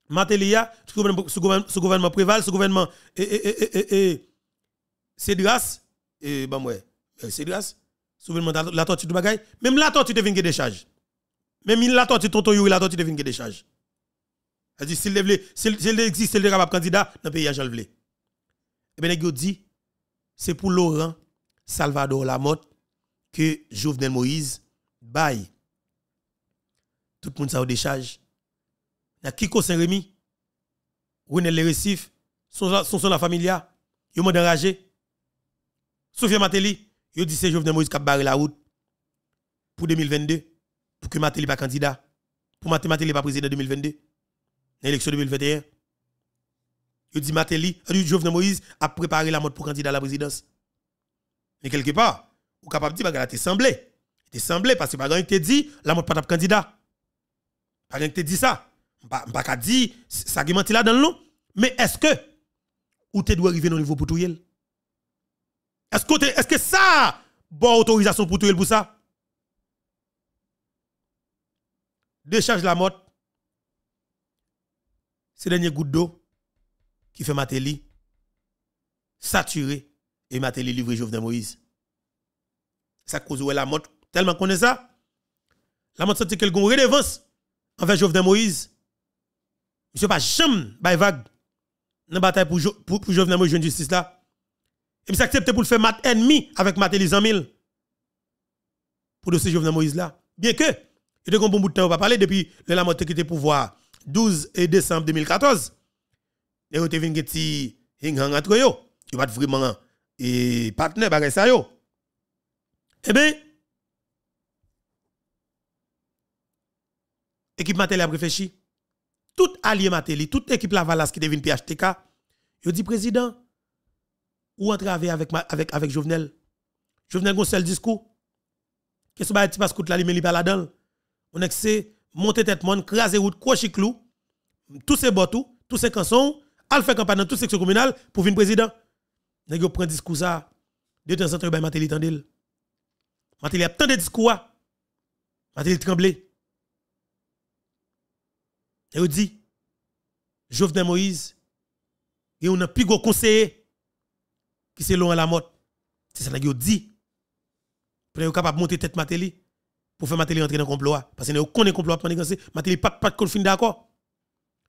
Matelia, sous gouvernement, sous gouvernement, sous gouvernement et gouvernement, et, et, et, et, et bah ouais, c'est grâce. Souvenez-moi la tortue de bagay Même la tortue devine des charges. Même la tortue tonton Yuri, la tortue devine des charges. C'est-à-dire, s'il existe, s'il le capable candidat, dans le pays, j'en le Et eh bien, il dit, c'est pour Laurent Salvador Lamotte que Jovenel Moïse baille. Tout le monde s'en décharge. Na Kiko Saint-Rémy, René Les Récifs, son, son, la familia, ils m'a enragé. Sofia Matéli, il dit c'est Jovenel Moïse qui a barré la route pour 2022, pour que Matéli pas candidat, pour Matéli pas président 2022, l'élection 2021. Il dit Matéli, il dit Jovenel Moïse a préparé la mode pour candidat à la présidence. Mais quelque part, ou capable de dire que tu semblé. Tu semblé parce que par exemple, tu dit la mode pas candidat. Par exemple, tu dit ça. Pas dit ça qui menti là dans le Mais est-ce que vous tu dois arriver au niveau pour tout est-ce que, est que ça, bonne autorisation pour tout pour ça? Décharge la motte. C'est dernier goutte d'eau qui fait Matéli saturé et Matéli livré Jovenel Moïse. Ça cause la motte tellement qu'on est ça. La motte sentit qu'elle une redevance envers Jovenel Moïse. Monsieur pas jamais vague dans la bataille pour, pour, pour Jovenel Moïse, justice là. Et puis accepté pour le faire mat ennemi avec Matéli pour Pour ce dossier Jovenel Moïse là. Bien que, il y a un bon bout de temps, on va parler depuis le Lamotte qui était pouvoir 12 et décembre 2014. Et on venu un petit hang entre eux. Il va vraiment et partenaire bagay ça yo. Eh bien, équipe Matéli a réfléchi. Tout allié Matéli, toute équipe Lavalas qui devine PHTK, il dit président, ou entravé avec, avec, avec Jovenel. Jovenel seul discours. Qu'est-ce que c'est parce que là, il met pas là-dedans. On que c'est monter tête monde, craser route, crocher tous ces botou, tous ces cançons, al fait campagne dans toute section communales pour venir président. Nèg prend discours ça de temps en temps ben Matéli Tendil. Matéli a tant de discours. Ah. Matéli tremblé. Et dit Jovenel Moïse, et on a plus gros conseiller qui c'est Laurent Lamotte. C'est ça qui dit. Pour être capable de monter tête Matéli pour faire Matéli entrer dans le complot. Parce qu'il n'y a aucun complot pour négocier. Matéli pas pas de fin d'accord.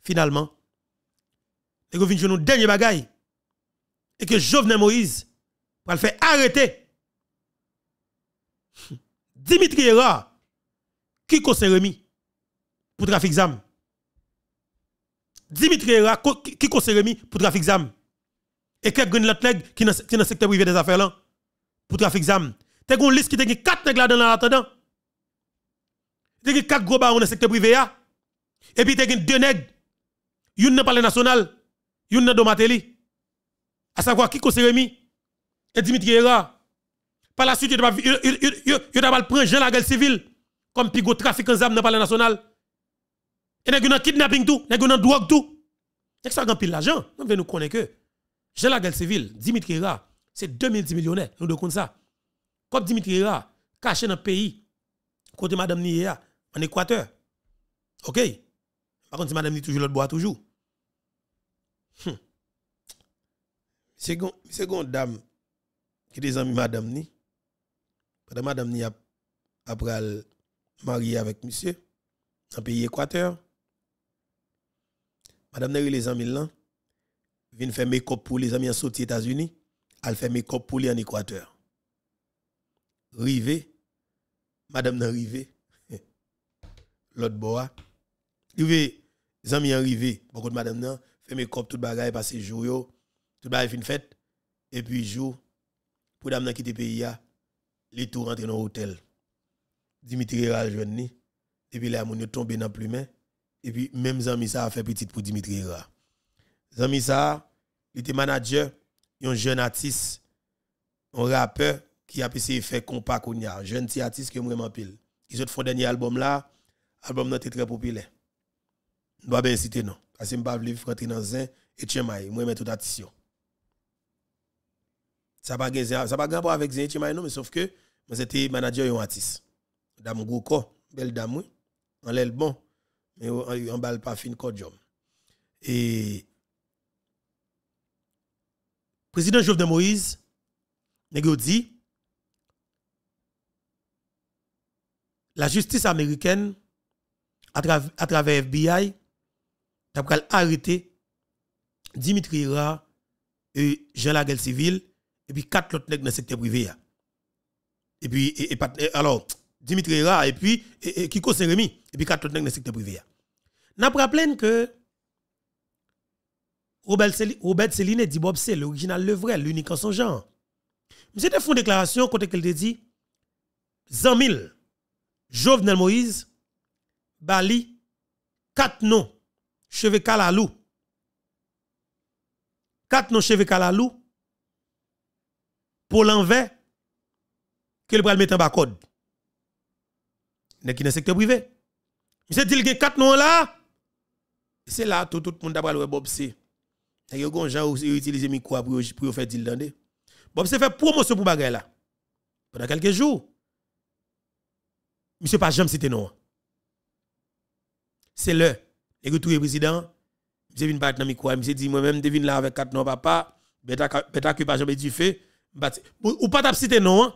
Finalement, nous sur nos dernier bagaille. Et que Jovenel Moïse va le faire arrêter. Dimitri Era, qui s'est remis pour trafic ZAM? Dimitri Era, qui s'est remis pour trafic ZAM? et quelques green lot nèg qui dans qui secteur privé des affaires là pour trafic zam. a une liste qui a 4 nègres là dans y a 4 gros barons dans le secteur privé là. Et puis il y t'es 2 nèg. Une dans palais national, une dans Domateli. À savoir qui Seremi et Dimitri Hera. Par la suite, il va prendre à la guerre civile comme pigot trafic zam dans palais national. Et a un kidnapping tout, a un drogue tout. Nèg ça un pile d'argent. Nous veut nous connaître que j'ai la guerre civile, Dimitri Ra, c'est 2010 millionnaires, nous devons ça. Comme Dimitri Ra, caché dans le pays, côté Madame Niéa, en Équateur. OK? Par contre, Madame Ni toujours l'autre bois, toujours. Hum. C'est dame qui est des amis Madame Ni. Madame Ni a, après marié avec monsieur, dans le pays Équateur. Madame Ni les amis là vient faire mes copes pour les amis en aux États-Unis, Al fait mes copes pour les en Équateur. Rivé, madame nan rivé, l'autre boa. Rivé, les amis en rivé, beaucoup de madame nan, fait make tout bagaille, passe jour yo, tout bagaille fin fête, et puis jour, pour dame nan quitter pays ya, les tours rentre dans l'hôtel. Dimitri Ral ni, et puis là, mon tombé dans plumet, et puis même amis ça a fait petit pour Dimitri Ral. Zami ça, il était manager, un jeune artiste, un rappeur qui a essayé de faire compas un jeune petit artiste qui est vraiment pile. Ils ont fait dernier album là, album était très populaire. Je ne vais pas non, parce que je ne vais pas vivre rentrer dans un et Tchemaï, moi mets toute attention. Ça pas ça pas grand avec Zin Tchemaï non, mais sauf que moi c'était manager et un artiste. Dame Gouko, belle dame, en l'aile bon, mais en balle pas fin job. Et président Jovenel Moïse, dit la justice américaine à, travers FBI a arrêté Dimitri Ra et Jean Lagel civil et puis quatre autres nègres dans le secteur privé et puis et, alors Dimitri Ra et puis Kiko Seremi et puis quatre autres nègres dans le secteur privé n'a rappelé que Robert, Céline, dit Bob, c'est l'original, le vrai, l'unique en son genre. Monsieur te fait une déclaration côté qu'elle te dit Zamil, Jovenel Moïse, Bali, quatre noms, cheveux Kalalou. Quatre noms, cheveux Kalalou. Pour l'envers, qu'elle va mettre en bas code. N'est qui dans le secteur privé. Monsieur dit qu'il y a quatre noms là. C'est là tout, tout le monde a le Bob C. Il y a des gens qui micro pour faire deal dans Bon, c'est fait promotion pour bagay là. Pendant quelques jours. Monsieur pas jamais cité non. C'est le et retourné président. Monsieur vient dans micro, dit moi même devine là avec quatre non papa, être que pas jamais du fait. Ou pas t'a cité non.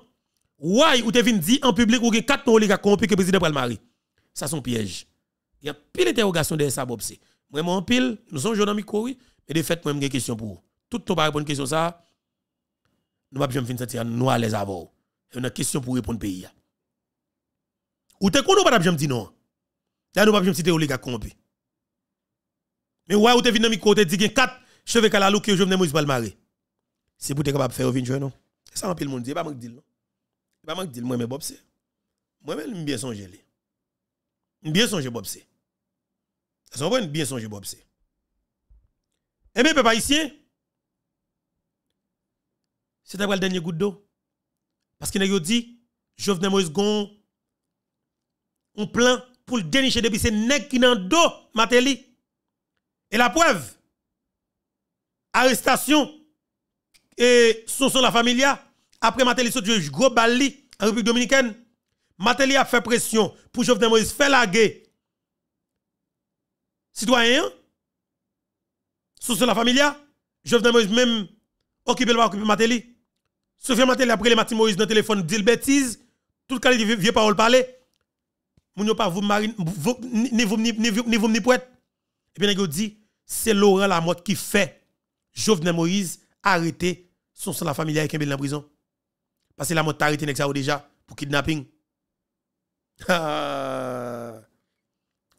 Ouais, hein. ou te dit en public ou quatre 4 non qui ont que président le mari. Ça son piège. Il y a pile d'interrogations derrière ça Bob Moi mon pile, nous sommes dans micro oui. E de fèt mwen mwen gen kisyon pou ou. Toutou pa repon kisyon sa, nou pa pjèm fin sati an nou alèz avò ou. E yon nan kisyon pou ou repon peyi ya. Ou non. te kon nou pa da pjèm di nou. De an nou pa pjèm si te ou li ka kompi. Men wè ou te vin nan mi kote di gen kat cheve kalalou ki ou jo vnen mou is balmari. Se pou te kapap fè ou vin jwè nou. E sa mwen pi l moun di, e pa mwen ki dil nou. E pa mwen ki dil mwen mè bopse. Mwen mè mè mbyen sonje li. Mbyen sonje bopse. Sa son mwen mbyen sonje bopse Eh bien, papa ici, c'est après le dernier goutte d'eau. Parce qu'il a dit, Jovenel Moïse Gon, on plein pour le dénicher depuis ce nègres qui pas dos, Matéli. Et la preuve, arrestation et son son la familia, après Matéli saute un gros balli en République Dominicaine. Matéli a fait pression pour Jovenel Moïse la guerre. Citoyens sous la familia, Jovenel Moïse même occupé le occupé Matéli. Sophia Matéli après le matins Moïse dans le téléphone dit bêtise, tout le monde vieux parole parler. Moun pas vous marine ni vous ni ni vous ni poète. Et bien il dit c'est Laurent Lamotte qui fait Jovenel Moïse arrêter son la familia et est en prison. Parce que Lamotte t'a arrêté déjà pour kidnapping. Ah.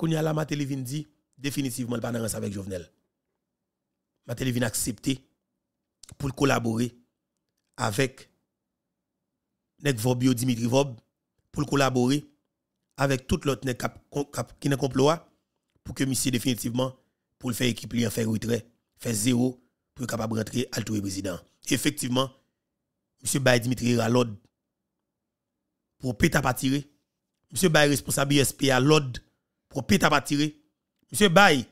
la Matéli, vient dit définitivement le pas avec Jovenel télé vient accepter pour collaborer avec Nek Vobio Dimitri Vob, pour collaborer avec tout l'autre qui n'a complot pour que monsieur définitivement pour le faire équipe lui en faire retrait, faire zéro pour capable rentrer à l'autre président. Effectivement, monsieur Baye Dimitri Ralod pour péta pas tirer. Monsieur Baye responsable USP à l'ordre pour péter pas tirer. Monsieur Baye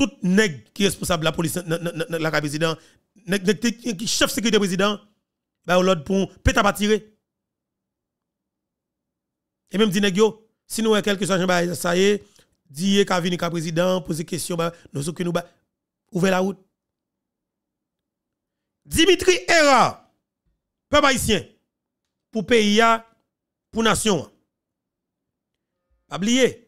tout nègre qui est responsable de la police le la président, qui chef sécurité président, ba l'ordre l'autre pour péta pas tirer. Et même dit nèg yo, si nous quelque chose bah ça y est, dit ka venir ka président poser question bah nous que nous bah, ouvrir la route. Dimitri Era, peuple haïtien pour pays pour nation. Pas oublier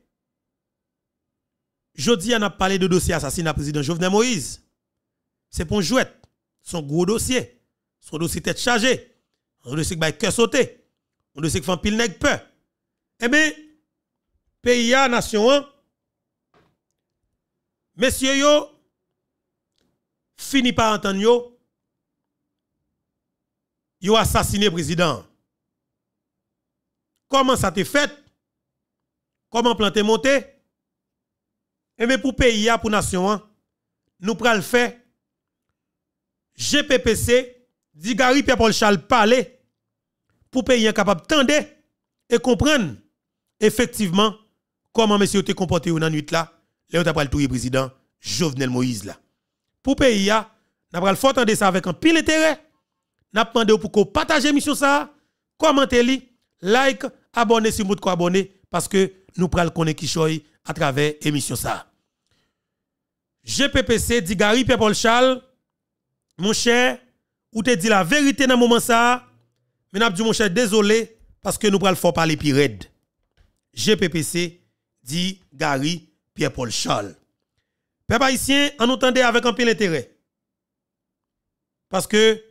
Jodi, on a parlé de dossier assassinat président Jovenel Moïse. C'est pour jouet. Son gros dossier. Son dossier tête chargée. Son dossier qui cœur sauté. Son dossier qui fait pile nèg peur. Eh bien, pays nation, 1, messieurs, yo, fini par entendre yo. Yo assassiné président. Comment ça t'est fait? Comment planter monter? Et eh mais pour pays, pour nation, hein, nous prenons le fait. GPPC, Digari Pierre-Paul Charles parler pour pays capable tendre et comprendre effectivement comment monsieur te comporté dans nuit là, là t'a le président Jovenel Moïse là. Pour pays a, n'a pas le fort tendre ça avec un pile intérêt. N'a demandé pour de partager mission ça, commenter li, like, abonner si vous pas abonné, parce que nous pral connaître qui à travers émission ça. GPPC dit Gary pierre Paul Charles, mon cher, ou te dit la vérité dans moment ça, mais n'a mon cher désolé parce que nous pral faut parler plus GPPC dit Gary Pierre-Paul Charles. Peuple haïtien, en entendez avec un peu d'intérêt. Parce que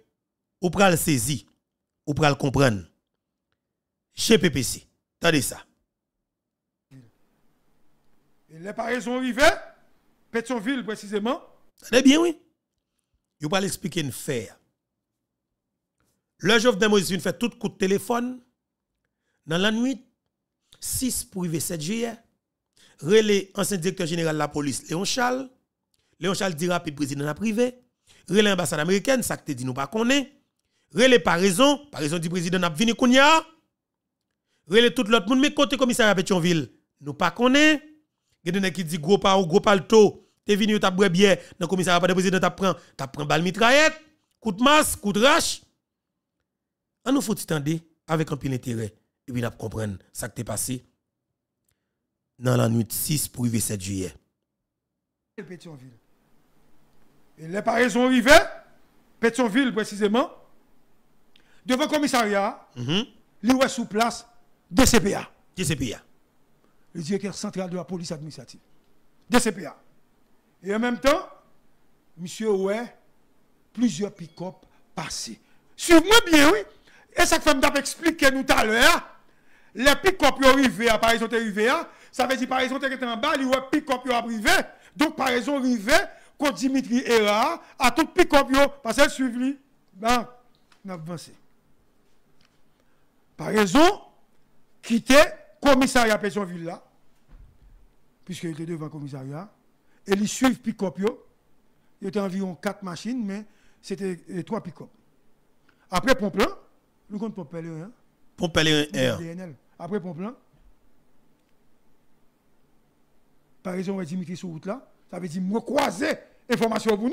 ou pral saisi, ou pral comprendre. GPPC, dit ça. les paris sont arrivés Pétionville précisément. C'est bien, oui. Vous pas l'expliquer une faire. Le Jovenel Moïse fait tout coup de téléphone. Dans la nuit, 6 pour 7 juillet, relé ancien directeur général de la police, Léon Charles. Léon Charles dit rapide président de privé. Relé ambassade américaine, ça que dit nous pas connaît. Relé par raison, par raison du président n'a vini kounya. Relé tout l'autre monde, mais côté à Pétionville, nous pas connaît gen qui dit gros pas ou gros palto, t'es venu t'as bre bien dans commissariat pas de président t'as prend, t'as prend balle mitraillette, coup de masse, coup de rache. On nous faut t'entendre avec un pile e intérêt et puis n'a comprendre ce qui t'est passé dans la nuit 6 pour 7 juillet. E Pétionville. Et les paris sont Pétionville précisément, devant le commissariat, mm -hmm. sous place De C.P.A le directeur central de la police administrative, DCPA. Et en même temps, monsieur Oué, plusieurs pick-up passés. Suivez-moi bien, oui. Et ça que vais expliqué nous tout à l'heure, les pick-up sont arrivés à Paris, été arrivés ça veut dire Paris, ont été en bas, ils pick-up arrivés. Donc Paris, ont arrivés quand Dimitri là, à tout pick-up, parce que suivi. Ben, on Paris Par raison, commissariat Pétionville là, puisqu'il était devant le commissariat, et ils suivent Picopio. Il y avait environ 4 machines, mais c'était euh, trois Picop. Après Pomplin, nous compte Pomplin, hein? Pomplin Après Pomplin, par exemple, on va Dimitri sur route là, ça veut dire, moi croiser information pour nous.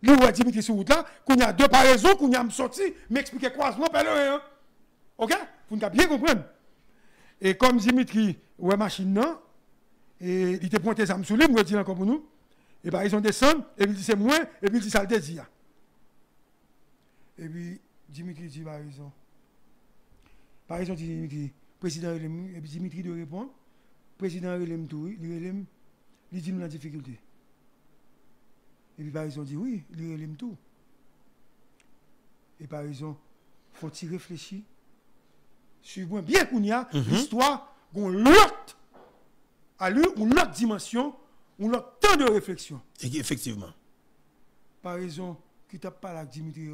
Lui, on va Dimitri sur route là, qu'on y a deux paraisons, qu'on y a sorti, m'expliquer croisement, Pompelé. dire. Hein. Ok? Pour nous bien comprendre. Et comme Dimitri, ouais, machine, non, et il te pointé ça sous lui, il dit encore pour nous. Et bien, bah, ils ont descendu, et il dit c'est moi, et puis il dit ça le désir. Et puis, Dimitri dit, par bah, raison. Par bah, raison, Dimitri, président et puis Dimitri de répond président Relem, tout, il Relem, il dit, nous la difficulté. Et puis, par raison, dit, oui, il Relem, tout. Et par raison, faut-il réfléchir suivez-moi bien qu'on mm a l'histoire, on l'autre lui ou l'autre dimension, une l'autre temps de réflexion. Et effectivement. Par raison, qui t'a parlé avec Dimitri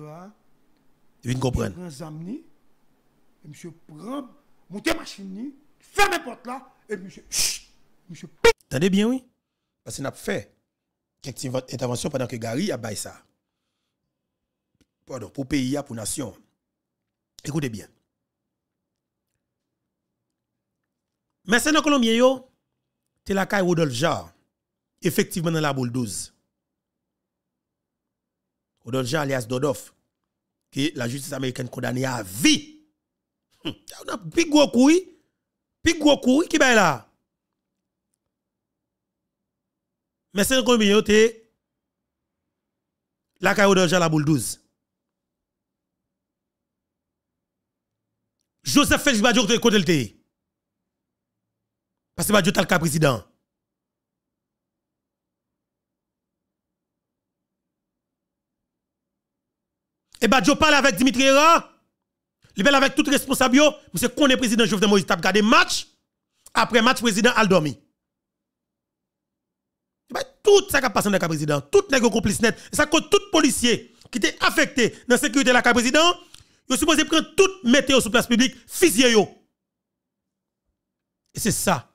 tu il comprendre Zamni, monsieur prend, monte machine, ferme les portes là, et monsieur, chut, monsieur, Tendez bien, oui? Parce qu'il a fait quelques interventions pendant que Gary a baissé ça. Pardon, pour pays, pour nation. Écoutez bien. Mercenaires Colombien, yo, c'est la caille Rodolphe Jarre. Effectivement, dans la boule 12. Rodolphe Jarre, alias qui que la justice américaine condamnée à vie. y hum, a big gros coup, Big gros coup, qui est là? Mercenaires colombiens, yo, c'est la caille Rodolphe Jarre, la boule 12. Joseph Félix est côté le parce que le cas président. Et Badjo parle avec Dimitri Hera. Il parle avec tout responsable. Monsieur le président Jovenel Moïse. a gardé match. Après match, président Aldomi. Ben, tout ça qui passé dans le président. Tout pas complice net. ça tout policier qui était affecté dans la sécurité de la président. est supposé prendre tout météo sur place publique, physique. Et c'est ça,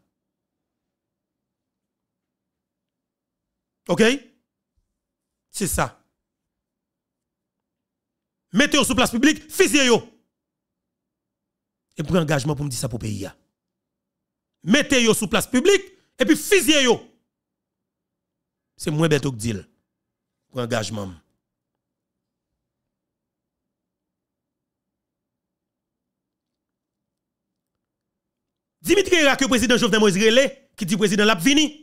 OK C'est ça. Mettez-vous sous place publique, fisez yo. Et prenez engagement pour me dire ça pour le pays. Mettez-vous sous place publique et puis fusillez yo. C'est moins bête que deal. Pour engagement. Dimitri le président Jovenel Moïse qui dit président Lapvini.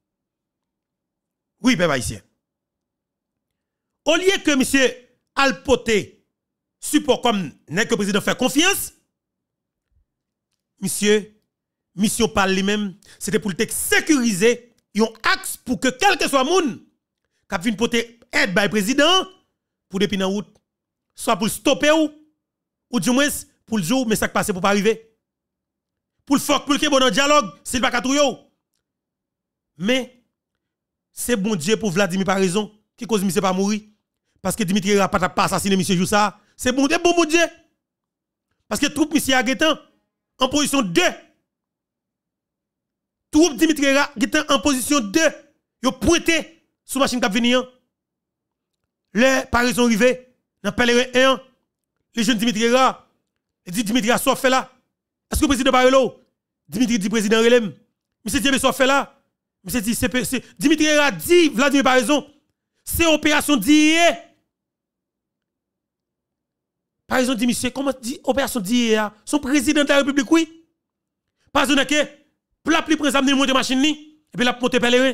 Oui, peuple haïtien. Au lieu que monsieur Alpoté support comme n'est que président fait confiance, monsieur, mission parle lui-même, c'était pour le sécuriser un axe pour que quel que soit moun qui vient aide par président pour depuis route, soit pour stopper ou, ou du moins pour le jour, mais ça qui passe pour pas arriver. Pour le fort, pour le bon dialogue, s'il pas Mais c'est bon Dieu pour Vladimir par raison. Qui cause M. pas mourir? Parce que Dimitri n'a pas assassiné M. Joussa. C'est bon Dieu, bon, bon Dieu. Parce que troupe monsieur est en position 2. Troupe Dimitri est en position 2. ont pointé sous machine cap venir. Hein. Les parison arrivé dans Pèlerin 1. Les jeunes Dimitri Ra. dit Dimitri a fait là. Est-ce que le président parle là? Dimitri dit président Relem. Monsieur soit fait là. Monsieur dit, c'est Dimitri dit, Vladimir par raison, c'est opération d'IE. Par exemple, dit monsieur, comment dit opération d'IE, hein? son président de la République, oui. Par exemple, que, la plus présente, il la machine, et puis la monte pèlerin.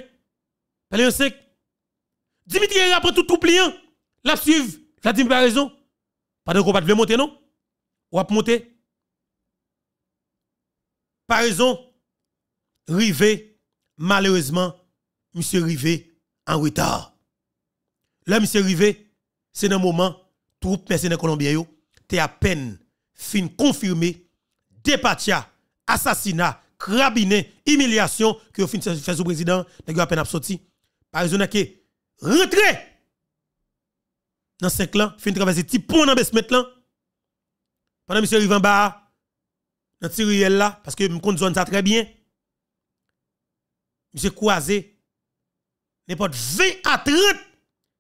Pélérin 5. Dimitri a prend tout pliant. Hein? la suivre, Vladimir par raison. Pas qu'on va de monter, non? Ou à monter. Par exemple, malheureusement, monsieur Rivé en retard. Là, monsieur Rivé, c'est un moment, troupes mercenaires colombiens yo, t'es à peine fin confirmé, dépatia, assassinat, crabiné, humiliation, que vous fin fait président président, n'a à peine absorti. Par exemple, que rentré dans 5 ans, fin traverser petit pont dans Besmet là. Pendant monsieur Rivé en bas, dans Tiriel là, parce que me compte zone ça très bien j'ai croisé n'importe 20 à 30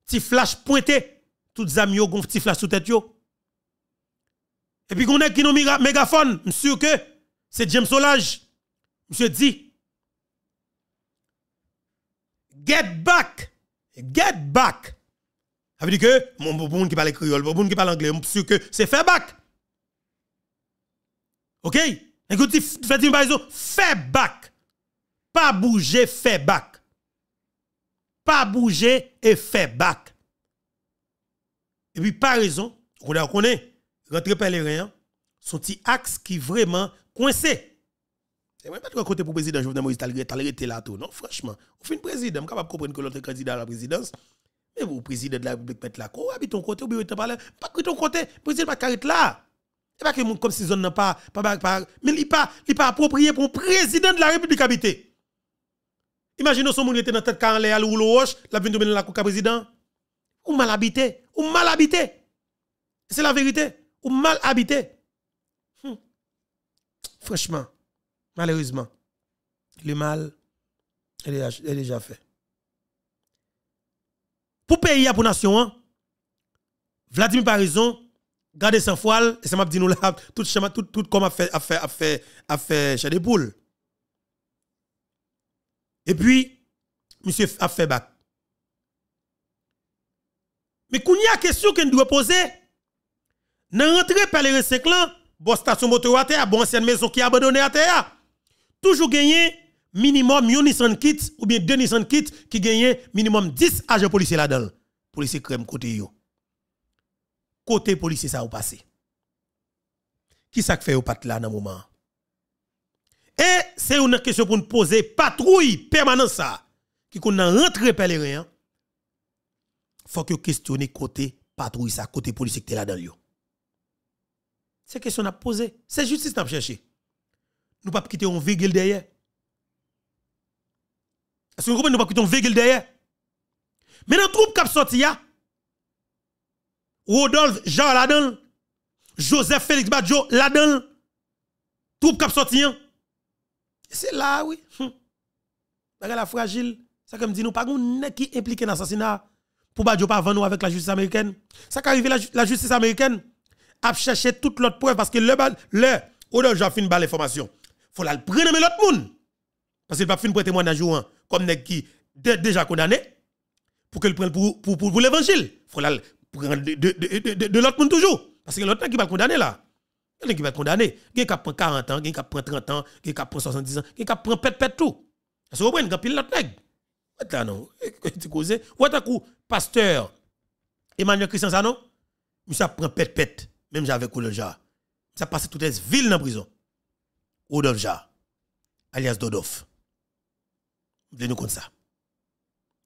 petits flash pointés, toutes les amis ont petit flash sous tête. Et puis, qu'on est qui nous mégaphone, monsieur que c'est James Solage. Monsieur dit, get back, get back. Ça veut dire que, mon bon qui parle créole, mon bon qui parle anglais, monsieur que c'est fait back. Ok? Écoute, faites une raison, fait back. Pas bouger, fait bac. Pas bouger et fait bac. Et puis, pas raison, on la connaît, rentre, pèlerin, son petit axe qui vraiment coincé. C'est même pas de côté pour le président Jovenel Moïse, t'as arrêté là tout. Non, franchement, au fin un président, capable de comprendre que l'autre candidat à la présidence, mais vous, président de la République, mettre la cour, habite ton côté, ou bien parler, pas que ton côté, président pas carré là. Et pas que comme si zone n'a pas, pas, mais il n'est pas, pas approprié pour un président de la République habité. Imaginez son vous était dans tête de l'air ou roche, la vient de la cour président. Ou mal habité, ou mal habité. C'est la vérité, ou mal habité. Hum. Franchement, malheureusement, le mal est déjà, est déjà fait. Pour pays pour nation, hein. Vladimir Parison, gardez sans foile, et ça m'a dit nous là, tout comme a fait, a fait, a fait, a des boules. Et puis, monsieur a fait Mais quand il y a question nous doit poser, dans l'entrée par les recyclants, ans, bon station moto à terre, bon ancienne maison qui est abandonnée à terre, toujours gagner minimum un Nissan kit ou bien deux Nissan qui gagnent minimum 10 agents policiers là-dedans. Policiers crème côté yo. Côté policiers, ça a passé. Qui ça fait au pat là dans le moment? Et c'est une question pour nous poser patrouille permanente ça qui qu'on pas les pèlerin. Faut que questionner côté patrouille ça côté police qui était là dans C'est question à poser, c'est justice à chercher. Nous pas quitter un virgule derrière. Est-ce que vous comprenez nous pas quitter un virgule derrière Mais dans troupe a sorti là Rodolphe Jean là-dedans, Joseph Félix Badjo là-dedans, Ladan, troupe a sorti hein, c'est là, oui. Hum. La fragile. Ça comme dit nous, pas qu'on qui impliqué dans l'assassinat pour pas pas vendre avec la justice américaine. Ça qui la, justice américaine a cherché toute l'autre preuve parce que le le Odon fin ba l'information. Faut la prendre mais l'autre monde. Parce qu'il pas fin pour témoignage juin comme nèg qui déjà condamné pour qu'elle prenne pour pour, pour, pour l'évangile. Faut la prendre de, l'autre monde toujours parce que l'autre qui va condamner là. Il y qui va condamné. Il y a qui prend 40 ans, il a qui prend 30 ans, il a qui prend 70 ans, il y a qui prend pète pète tout. c'est que vous comprenez, il y a l'autre nègre. non, Ou pasteur Emmanuel Christian ça non, monsieur prend pète pète même j'avais Il Ça passé toutes les villes dans prison. Rodolphe alias Dodof. De nous comme ça.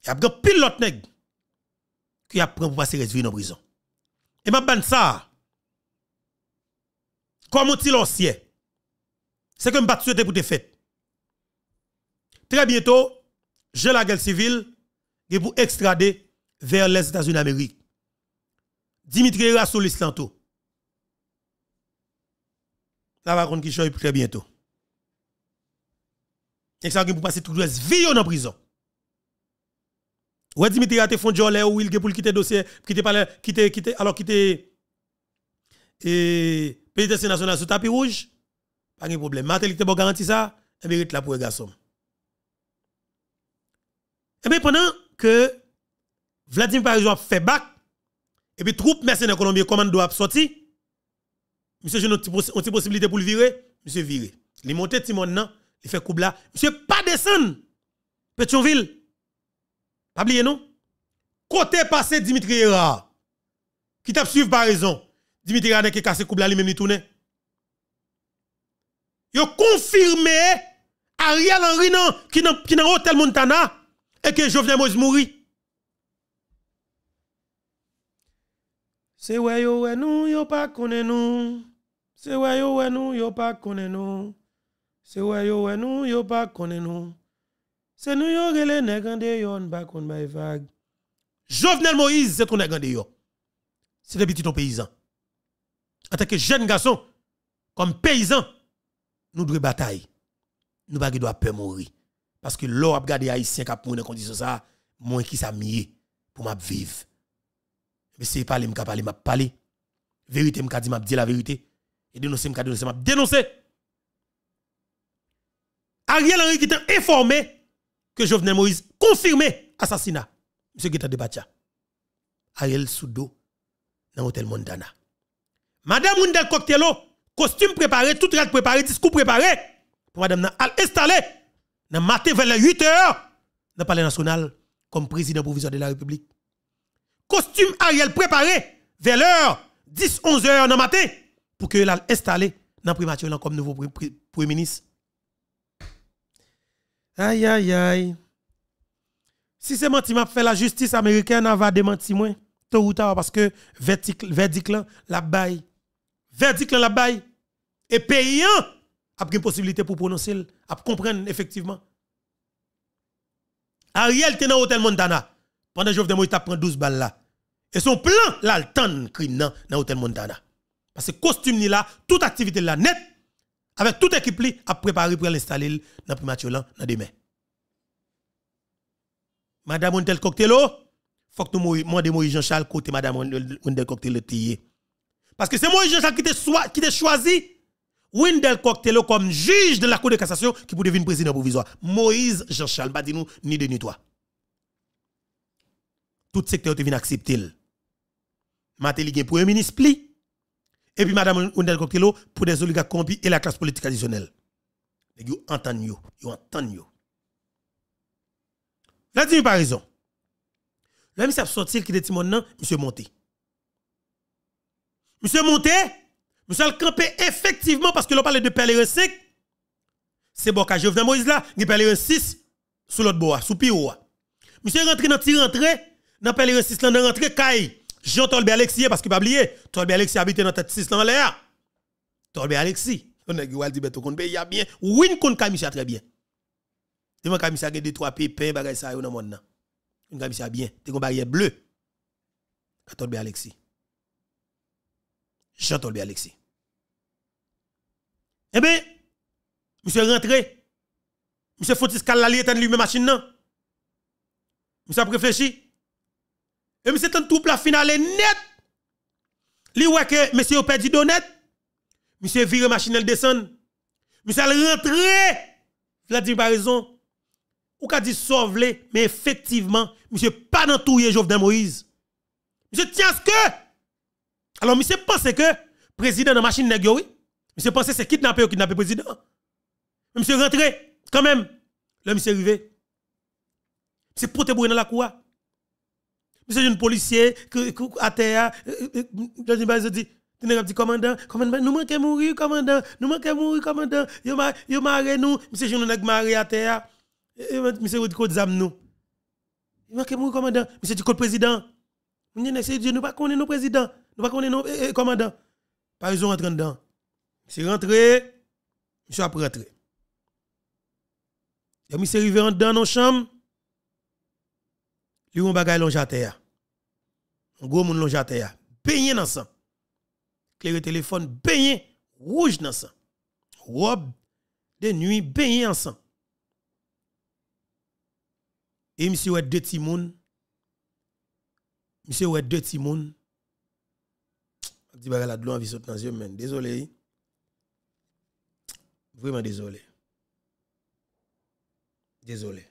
Il y a un pilote nègre qui apprend pour passer les villes en prison. Et ma ban ça Comment il l'ancien C'est que je vais souhaiter pour te faire. Très bientôt, j'ai la guerre civile est pour extrader vers les États-Unis d'Amérique. Dimitri Rassoulis Lanto. La baronne qui change très bientôt. Et ça, pour passer tout le reste en prison. Ouais, Dimitri a été fondé où il a pour quitter le dossier, quitter, alors quitter. Et Pénitentiaire nationale sous tapis rouge, pas de problème. Matéli te bon garanti ça, et mérite la pour les garçons. Et eh bien pendant que Vladimir a fait bac, et eh puis troupe mercenaires colombiens commande doit sortir, monsieur j'ai une petite possibilité pour le virer, monsieur viré. Il monte Timon il fait coup là, monsieur pas descendre. Petionville, Pas oublier non. Côté passé Dimitri Hera, qui t'a suivi par raison. Dimitri Radek qui cassé couple lui-même il tourne. Yo confirmé Ariel Henry non qui dans qui dans hôtel Montana et que Jovenel Moïse mouri. C'est ouais yo ouais nous yo pas connaît nous. C'est ouais yo ouais nous yo pas connaît nous. C'est ouais yo ouais nous yo pas connaît nous. C'est nous yo relé nèg yo on pas bay vague. Jovenel Moïse c'est ton nègande yo. C'est petit ton paysan en tant que jeune garçon, comme paysan, nous devons batailler. Nous ne devons pas mourir. Parce que l'eau a gardé Haïtien qui a dans condition ça, moi qui ça pour ma vivre. Mais c'est pas les m'ka parler, m'a parler. Vérité je dit, m'a dit la vérité. Et dénoncer m'ka dénoncer, m'a dénoncer. Ariel Henry qui était informé que Jovenel Moïse confirmé assassinat. Monsieur Guetta débattu. Ariel Soudo dans l'hôtel Montana. Madame Wendel Coctello, costume préparé, tout reste préparé, discours préparé. Pour madame elle installer, le le matin vers 8 h dans le palais national, comme président provisoire de la République. Costume Ariel préparé, vers l'heure 10, 11 h dans le matin, pour que l'al installé dans primature comme nouveau premier ministre. Aïe, aïe, aïe. Si c'est menti, m'a fait la justice américaine, va démentir moi, tôt ou tard, parce que verdict la baille verdict la baye, et payant a une possibilité pour prononcer a comprendre effectivement Ariel était dans l'hôtel Montana pendant Jovenel t'a prend 12 balles là et son plan là le temps dans l'hôtel Montana parce que costume ni là toute activité là net avec toute équipe li a préparé pour l'installer dans le là dans demain Madame Montel Coctello faut que nous demandons Jean-Charles côté Madame Montel Cocktail le parce que c'est Moïse Jean qui t'a choisi Wendel Coctello comme juge de la Cour de cassation qui pourrait devenir président provisoire. Moïse Jean-Charles, pas dit nous, ni de ni toi. Tout secteur te vient accepter. Matéli pour premier ministre pli. Et puis Madame Wendel Coctello pour des oligarques corrompus et la classe politique traditionnelle. Et vous entendez, vous entendez. dit par raison. L'homme s'est sorti qui était nom, monsieur monté. Monsieur monté, monsieur le campé effectivement parce que l'on parle de pèlerin 5. C'est bon, quand Jovenel Moïse là, il pèlerin 6 sous l'autre bois, sous Pio. Monsieur rentré dans petit rentré, dans pèlerin 6 là, dans rentré caille. Jean tolbe Alexis, parce que pas oublié, Tolbe Alexis habite dans tête 6 dans l'air. Tolbe Alexis, on a dit que ben, ben, bien, win très bien. 2 3 pépins ça dans monde bien. Une Kamisa bien, te bleu. Alexis. Jean-Tolbert Alexis. Eh bien, monsieur rentré. Monsieur Fotis Kalali est lui-même machine. Non? Monsieur a réfléchi. Et monsieur un tout la finale net. Li ouais que monsieur a perdu d'honnête. Monsieur vire machine elle descend. Monsieur elle rentre. dit par raison. Ou qu'a dit sauve mais effectivement, monsieur pas dans tout Jovenel Moïse. Monsieur tient ce que alors, monsieur pense que président de la machine nèg oui. Monsieur pense c'est kidnapper ou kidnapper président. monsieur rentré quand même. Le monsieur arrivé. C'est pour dans la cour. Monsieur un policier à terre, je dis tu n'as dit commandant, commandant, nous manquons mourir, commandant, nous manquons mourir, commandant, yo ma, nous, monsieur jeune nèg marre à terre. Monsieur dit code zam nous. Il manquons mourir commandant, monsieur dit le président. Nous n'essayons de nous pas connaître nos présidents. Nous ne connaissons pas le eh, eh, commandant. Par exemple, rentre dedans. C'est rentré, monsieur a rentré. Et arrivé en dedans dans chambre, lui on bagaille longe à terre. Un gros longe à terre. dans téléphone baigné rouge dans sang. Robe de nuit Et monsieur a deux petits Monsieur a deux petits dit de envie saute dans yeux Désolé. Vraiment désolé. Désolé.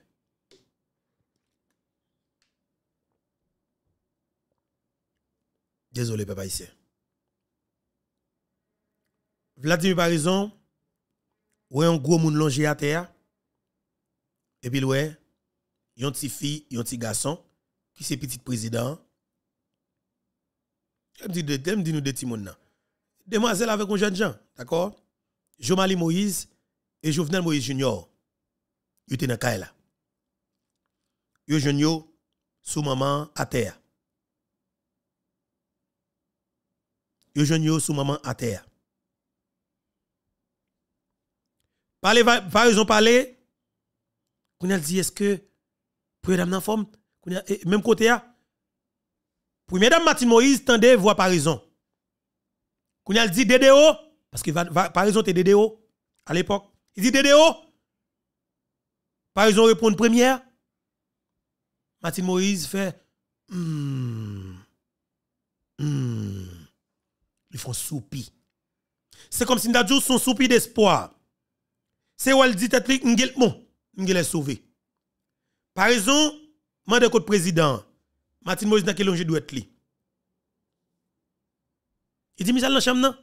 Désolé papa ici. Vladimir Parison, vous ouais un gros monde longé à terre. Et puis ouais, yon petit fille, un petit garçon qui c'est petit président nous Demoiselle avec un jeune gens, d'accord? Jomali Moïse et Jovenel Moïse Junior. étaient dans Kaila. Ils sous maman à terre. Ils sous maman à terre. Parlez, ils ont parlé. Qu'on dit, est-ce que, pour les en forme, même côté, là hein? Puis dame Martine Moïse, tendait voix Parison. raison. Quand elle dit DDO, parce que va, va, par DDO à l'époque. Il dit DDO. Parison répond répond première. Martine Moïse fait. Hmm. hmm. Ils font soupir. C'est comme si Ndadjou son soupir d'espoir. C'est où elle dit tête, m'gel bon, m'gel est sauvé. Par raison, mande le président. Martin Moïse n'a quel longe doit être li. Il dit, mais dans la chambre, non?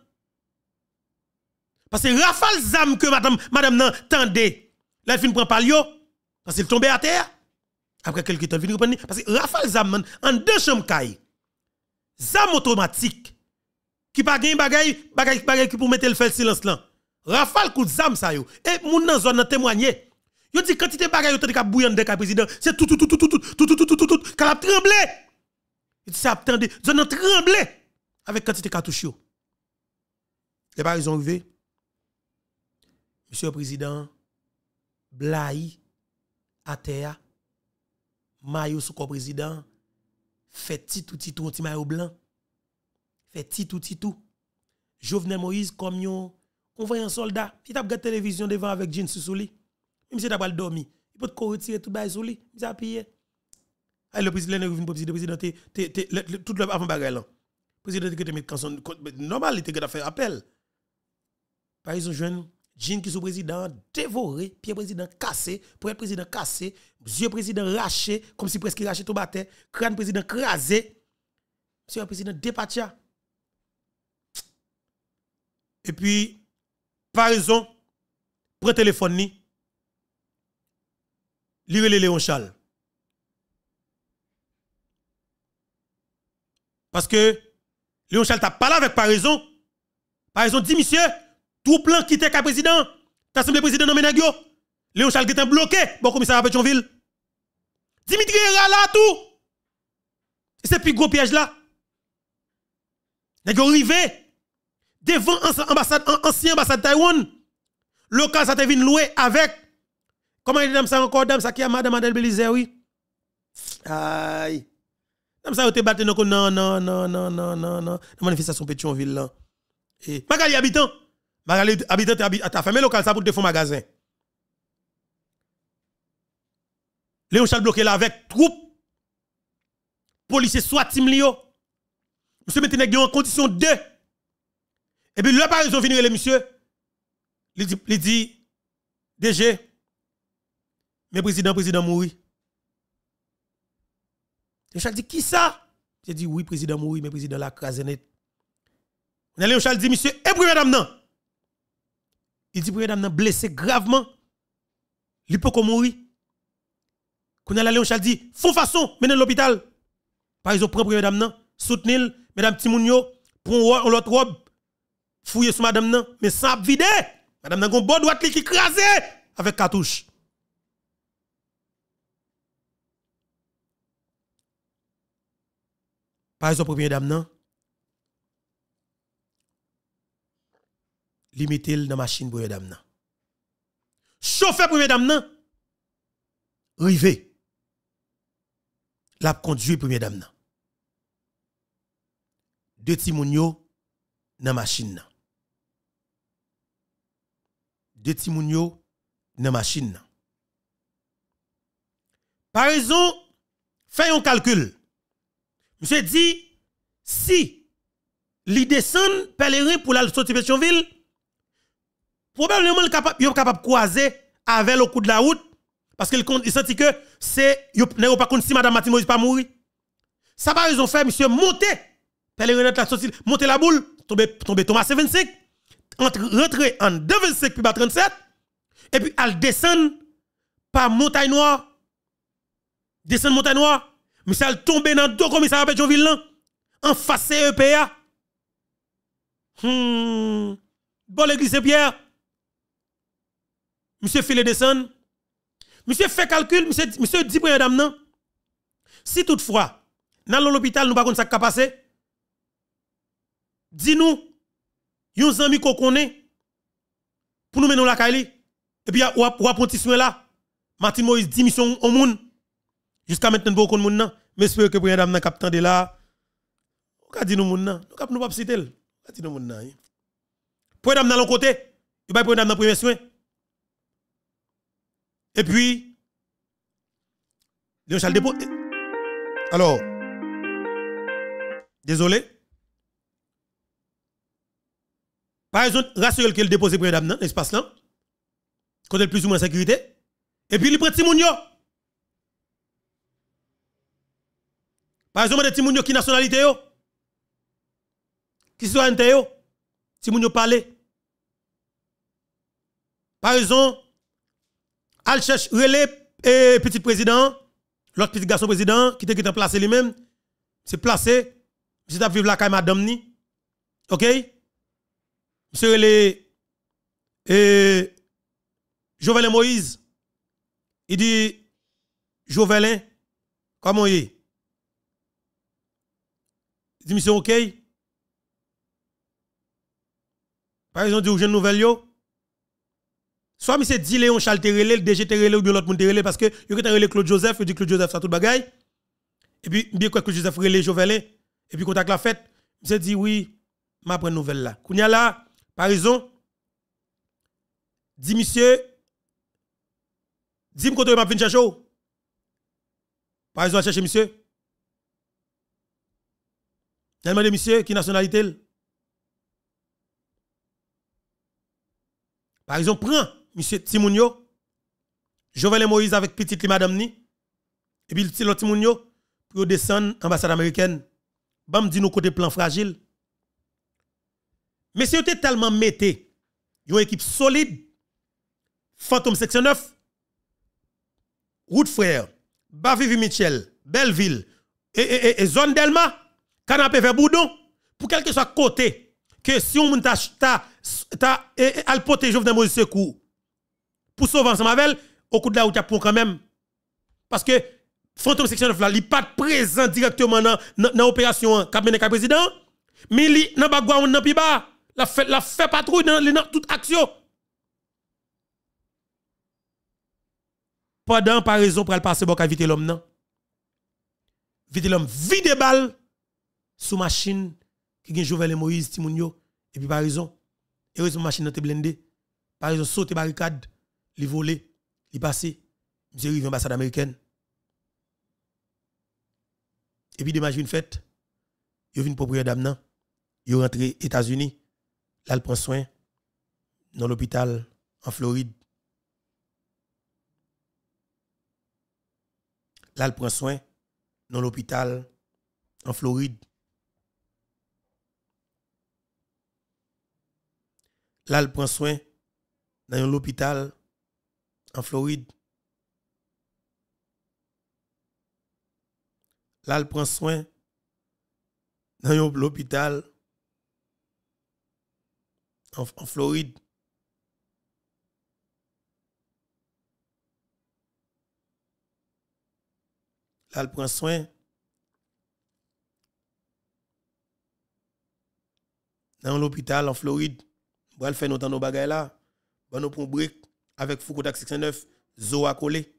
Parce que Rafal zam que madame, madame nan, Là, il fin prend palio. Parce qu'il tombé à terre. Après quelques temps, il fin Parce que Rafal zam, en deux chambres caille. Zam automatique. Qui pas gagne bagay, bagay, bagay qui pour mettre le feu silence là. Rafale coup zam ça yo. Et moun nan zone témoigné. Yo dit quantité bagay yo tande ka bouillon de ka président, c'est tout tout tout tout tout tout tout tout tout tout tout ka tremble. Et dit ça attendez, zone trembler avec quantité cartouche yo. Les ils sont arrivés. Monsieur le président Blaï à terre maillot sous président fait tout titou tout maillot blanc fait titou tout Jovenel Moïse comme yon on voit un soldat il tape la télévision devant avec jeans sous monsieur d'Abal pas dormi il peut te retirer tout bail sur lui monsieur a payé le président est revenu le président tout le avant bagarre Le président que te normal il t'a fait appel par exemple jeune Jean qui sous président dévoré, pied président cassé, pour président cassé, yeux président raché, comme si presque raché tout battait, crâne président crasé, monsieur président dépatia. Et puis, par exemple, prend téléphone L'iré les Léon Charles. Parce que Léon Charles t'a parlé avec Parison. raison dit, monsieur, tout plan qui était président, t'as semblé président dans Menagio. Léon Charles était bloqué, bon commissaire à Pétionville. Dimitri est là tout. C'est plus gros piège là. est arrivé devant ancien ambassade ancien ambassade Taïwan. cas ça t'est venu louer avec Comment il dit ça encore, dame, ça qui a madame Adel Belize, oui? Aïe. Dame, ça a été non, non, non, non, non, non, non, La manifestation Pétionville, là. Et, Magali habitant. Magali habitant, t'as fermé local, ça pour te faire magasin. Léon Charles bloqué là avec troupe. Policiers soit timlio. Lio. Monsieur Mettez en condition 2. Et puis, le par ils ont fini, les monsieur. Il dit, DG, mais président, président Le Charles dit, qui ça? J'ai dit, oui, président Mouy, mais président l'a crasé net. On allait Charles dit, monsieur, et première dame, non? Il dit, premier dame, non, blessé gravement. Il peut mourir. Quand on allait Charles dit, faux façon, mènez l'hôpital. Par exemple, prend premier dame, non? Soutenez, Madame Timounio, prend l'autre robe, fouiller sur madame, non? Mais ça vide. Madame, non, bon li qui crasé avec cartouche. Par exemple, première dame, non? le dans la machine premier dame, Chauffeur première dame, non? La conduit première dame, non? Deux timounio dans la machine, Deux timounio dans la machine, Par exemple, fais un calcul. Monsieur dit, si li descend pèlerin pour la sortir Pétionville, probablement sont capable de croiser avec le coup de la route parce qu'il sentent sentit que c'est n'est pas contre si madame Martin pas mourir. Ça pas raison faire monsieur monter pèlerin la sortie monter la boule tomber tomber Thomas 25 rentrer en 25 puis 37 et puis elle descend par montagne noire descend montagne noire mais ça dans deux commissaires à en face EPA. Hmm. Bon l'église Saint-Pierre. Monsieur Filet descend. Monsieur fait calcul, monsieur, monsieur dit pour Si toutefois, dans l'hôpital, nous ne pouvons pas passer, dis-nous, yon amis qu'on connaît, pour nous mener la Kali. et puis, ou apprenti soin là, Martin Moïse dit au monde, Jusqu'à maintenant, beaucoup de monde, mais j'espère que pour dame n'a captant de là. On va dire nous monde, nous pas citer. On va dire nous monde. Hein. Pour Dame dans l'autre côté, il va pour dame dans premier soin. Et puis Léon Charles dépôt. Alors Désolé. Par exemple, rassurez qu'il dépose pour dame dans l'espace là. Quand elle plus ou moins sécurité. Et puis il prend Timonio. Par exemple, des petits qui nationalité yo. Qui citoyenneté yo. Ti moun yo parle. Par exemple, al cherche relé eh, petit président, l'autre petit garçon président qui était placé lui-même, c'est placé, monsieur t'a vivre la caille madame ni. OK Monsieur relé et eh, Jovelin Moïse. Il dit Jovelin, comment il est Dis, monsieur, ok. Par exemple, dis, une nouvelle, yo. Soit monsieur dit Léon Charles le DG Terrelé ou bien l'autre monde relé, parce que yo Terrelé Claude Joseph, yo dit Claude Joseph, ça tout bagay. Et puis, bien quoi Claude Joseph relé Jovelin, et puis contact la fête, monsieur dit, oui, ma une nouvelle là. Kounya là, par exemple, dis monsieur, dis-moi quand ma venir chercher. Par exemple, chercher monsieur. Tellement de monsieur, qui nationalité Par exemple, prends monsieur Timounio, Jovenel Moïse avec petite madame ni, et puis l'autre Timounio, pour descendre ambassade américaine. Bam dit nous côté plan fragile. Mais si vous tellement mété, une équipe solide, Phantom Section 9, Route Frère, Bavivi Michel, Belleville et, et, et Zone Delma, canapé vers boudon, pour quel que soit côté, que si on t'a t'a al poté Jovenel Moïse secours pour sauver ensemble avec au coup de la route pour quand même parce que fantôme section 9 là il pas présent directement dans dans opération hein. cabinet président mais il nan bagwa on dans piba la fait la fait patrouille dans toute action pendant par raison pour passer boka vite l'homme non vite l'homme vide balle sous machine qui jouer les Moïse Timounio et puis par raison heureusement machine était blindée par raison sauter barricade les voler les passer monsieur arrivé ambassade américaine et puis demain une fête il une propriétaire d'âme nan il rentre États-Unis là elle prend soin dans l'hôpital en Floride là elle prend soin dans l'hôpital en Floride Là, elle prend soin dans l'hôpital en Floride. Là, elle prend soin dans l'hôpital en, en, Floride. Là, elle prend soin dans l'hôpital en Floride elle fait nos dans nos bagailles là. Bon, nous pour brique avec Foucault 69, Zoa collé.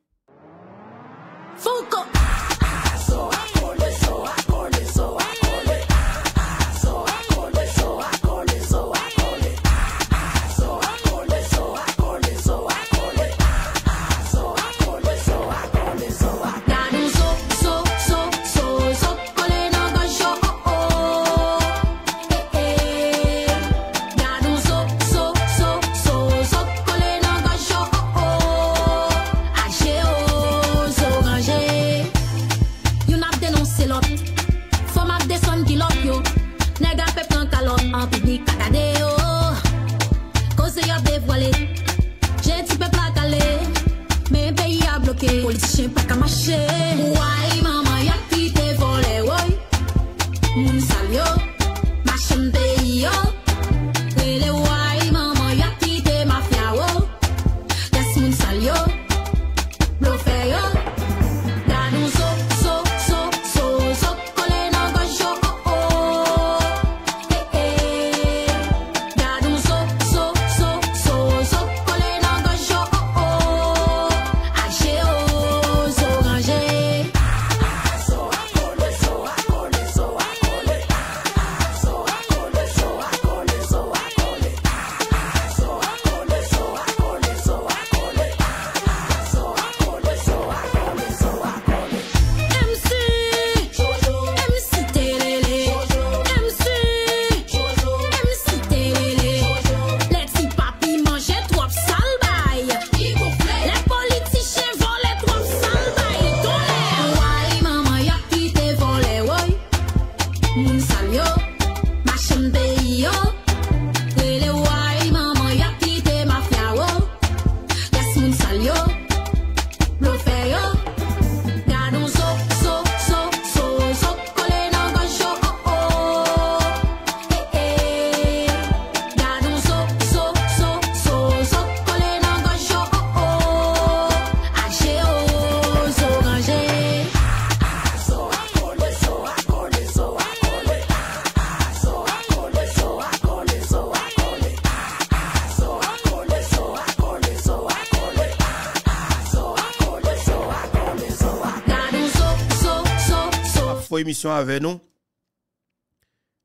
émission avec nous.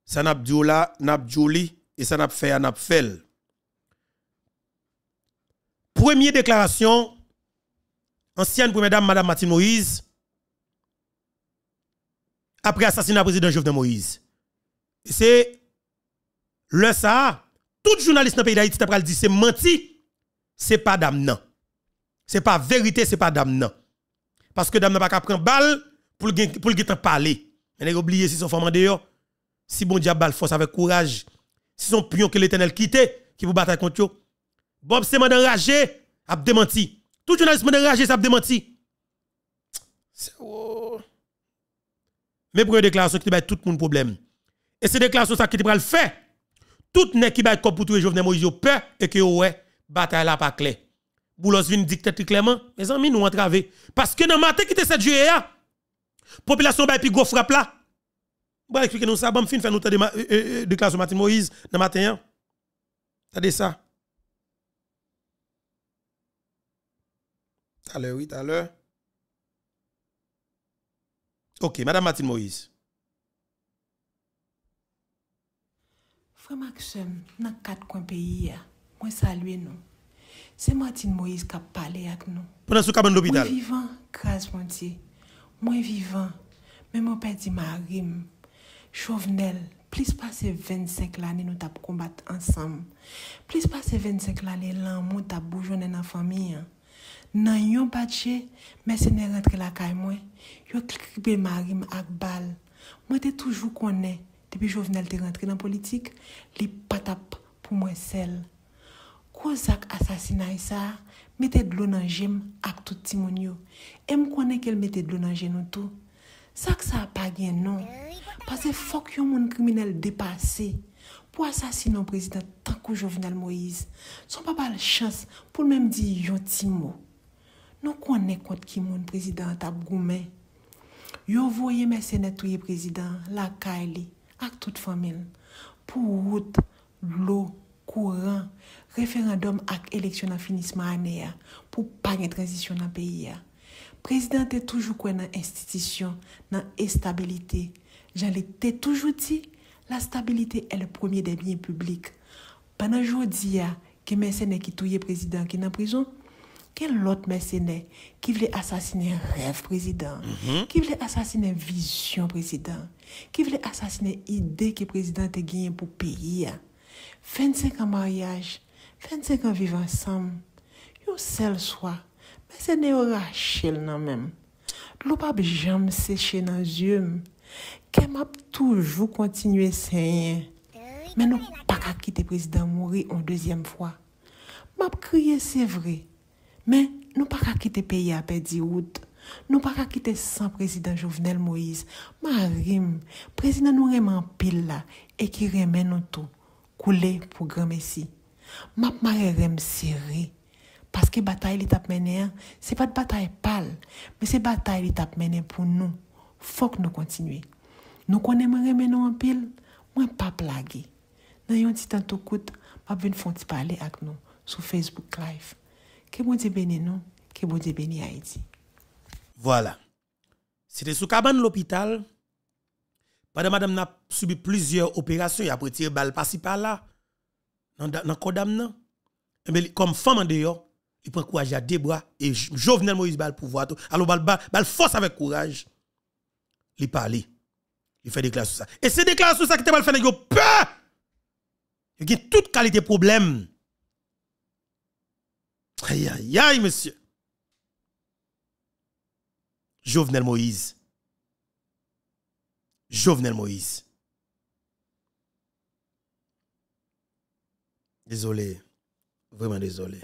Ça n'a pas là, n'a et ça n'a pas fait, n'a pas fait. Première déclaration, ancienne première dame, Madame Martine Moïse, après assassinat président Jovenel Moïse. C'est le ça, tout journaliste dans le pays d'Haïti t'a dit c'est menti, c'est pas dame non. C'est pas vérité, c'est pas dame Parce que dame n'a pas qu'à prendre balle pour le pour parler. Mais oublié si son format de si bon diable force avec courage, si son pion que l'Éternel quitte qui vous bataille contre vous. Bob c'est enragé, a démenti. Tout journaliste enragé, ça a démenti. C'est Mais pour une déclaration qui bat tout le monde problème. Et ces déclarations ça qui te le fait. Tout nèg qui bat comme pour tous les jeunes Moïse peur et que ouais, bataille là pas clair. Boulos vient dicter clairement, mes amis nous entraver parce que dans matin qui était cette juillet Popilasyon bay pi go frapla Bo explike nou sa Bon fin fè nou te dekla sou Matin Moïse Nan Matenyan Te de sa Talè wè talè Ok, Madame Matin Moïse Frère Maxime Nan kat kon pe yia Kon salue nou Se Matin Moïse ka pale ak nou Ou vivan krasponti Mwen vivan, mwen mwen pe di ma rim. Chovnel, plis pa se 25 la ni nou tap kombat ansam. Plis pa se 25 la li lan mwen tap boujonen nan fami. Nan yon bache, mwen se ne rentre la kay mwen. Yon kribe ma rim ak bal. Mwen te toujou konen, debi chovnel te rentre nan politik, li patap pou mwen sel. Kouzak asasina yisa? Metèd lò nan jèm ak tout timon yo. Em kwanèk el metèd lò nan jè nou tou. Sak sa apagyen nou. Pase non. fok yon moun kriminel depase. Po asasin an prezident takou jovenel Moïse. Son papa al chans pou mèm di yon timo. Non kwanèk kont ki moun prezident ap goumen. Yo voye mè senetouye prezident la kaili ak tout fomil. Po wout, lò, kouran. referandom ak eleksyon nan finisman ane ya, pou pa gen transisyon nan peyi ya. Prezident te toujou kwen nan institisyon, nan estabilite. Jan li te toujou ti, la stabilite e le premier den binye publik. Panan jodi ya, ke mè sène ki touye prezident ki nan prizon, ke lot mè sène ki vle asasine ref mhm. prezident, ki vle asasine vizyon prezident, ki vle asasine ide ki prezident te genyen pou peyi ya. Fènsèk an maryaj, 25 ans vivre ensemble, une seule fois, mais c'est des rachets de nous même' Nous n'avons jamais dans nos yeux, que nous toujours continué à Mais nous n'avons pas quitté le président Moury une deuxième fois. Ma avons crié, c'est vrai, mais nous n'avons pas quitté le pays après 10 août. Nous n'avons pas quitter sans le président Jovenel Moïse. Marie, le président nous remet en et qui remet en tout, coulé pour grand merci. map ma remseri paske batay li tapmene se pat batay pal me se batay li tapmene pou nou fok nou kontinue nou konen men remen nou anpil mwen pa plage nan yon titan to kout map ven fonte pale ak nou sou facebook live kebo dje bene nou kebo dje bene bon a iti voilà se te soukaban l'opital pada madam na subi plizye operasyon ya pou tire bal pasi pala dans le code eh comme femme en dehors, il prend courage à deux bras et Jovenel Moïse va le pouvoir. Alors, il a force avec courage. Il parle. Il fait des classes sur ça. Et ces déclarations sur ça qui te fait des peur. Il y a toute qualité de problème. Aïe, aïe, aïe, monsieur. Jovenel Moïse. Jovenel Moïse. Désolé. Vraiment désolé.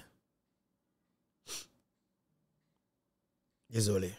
Désolé.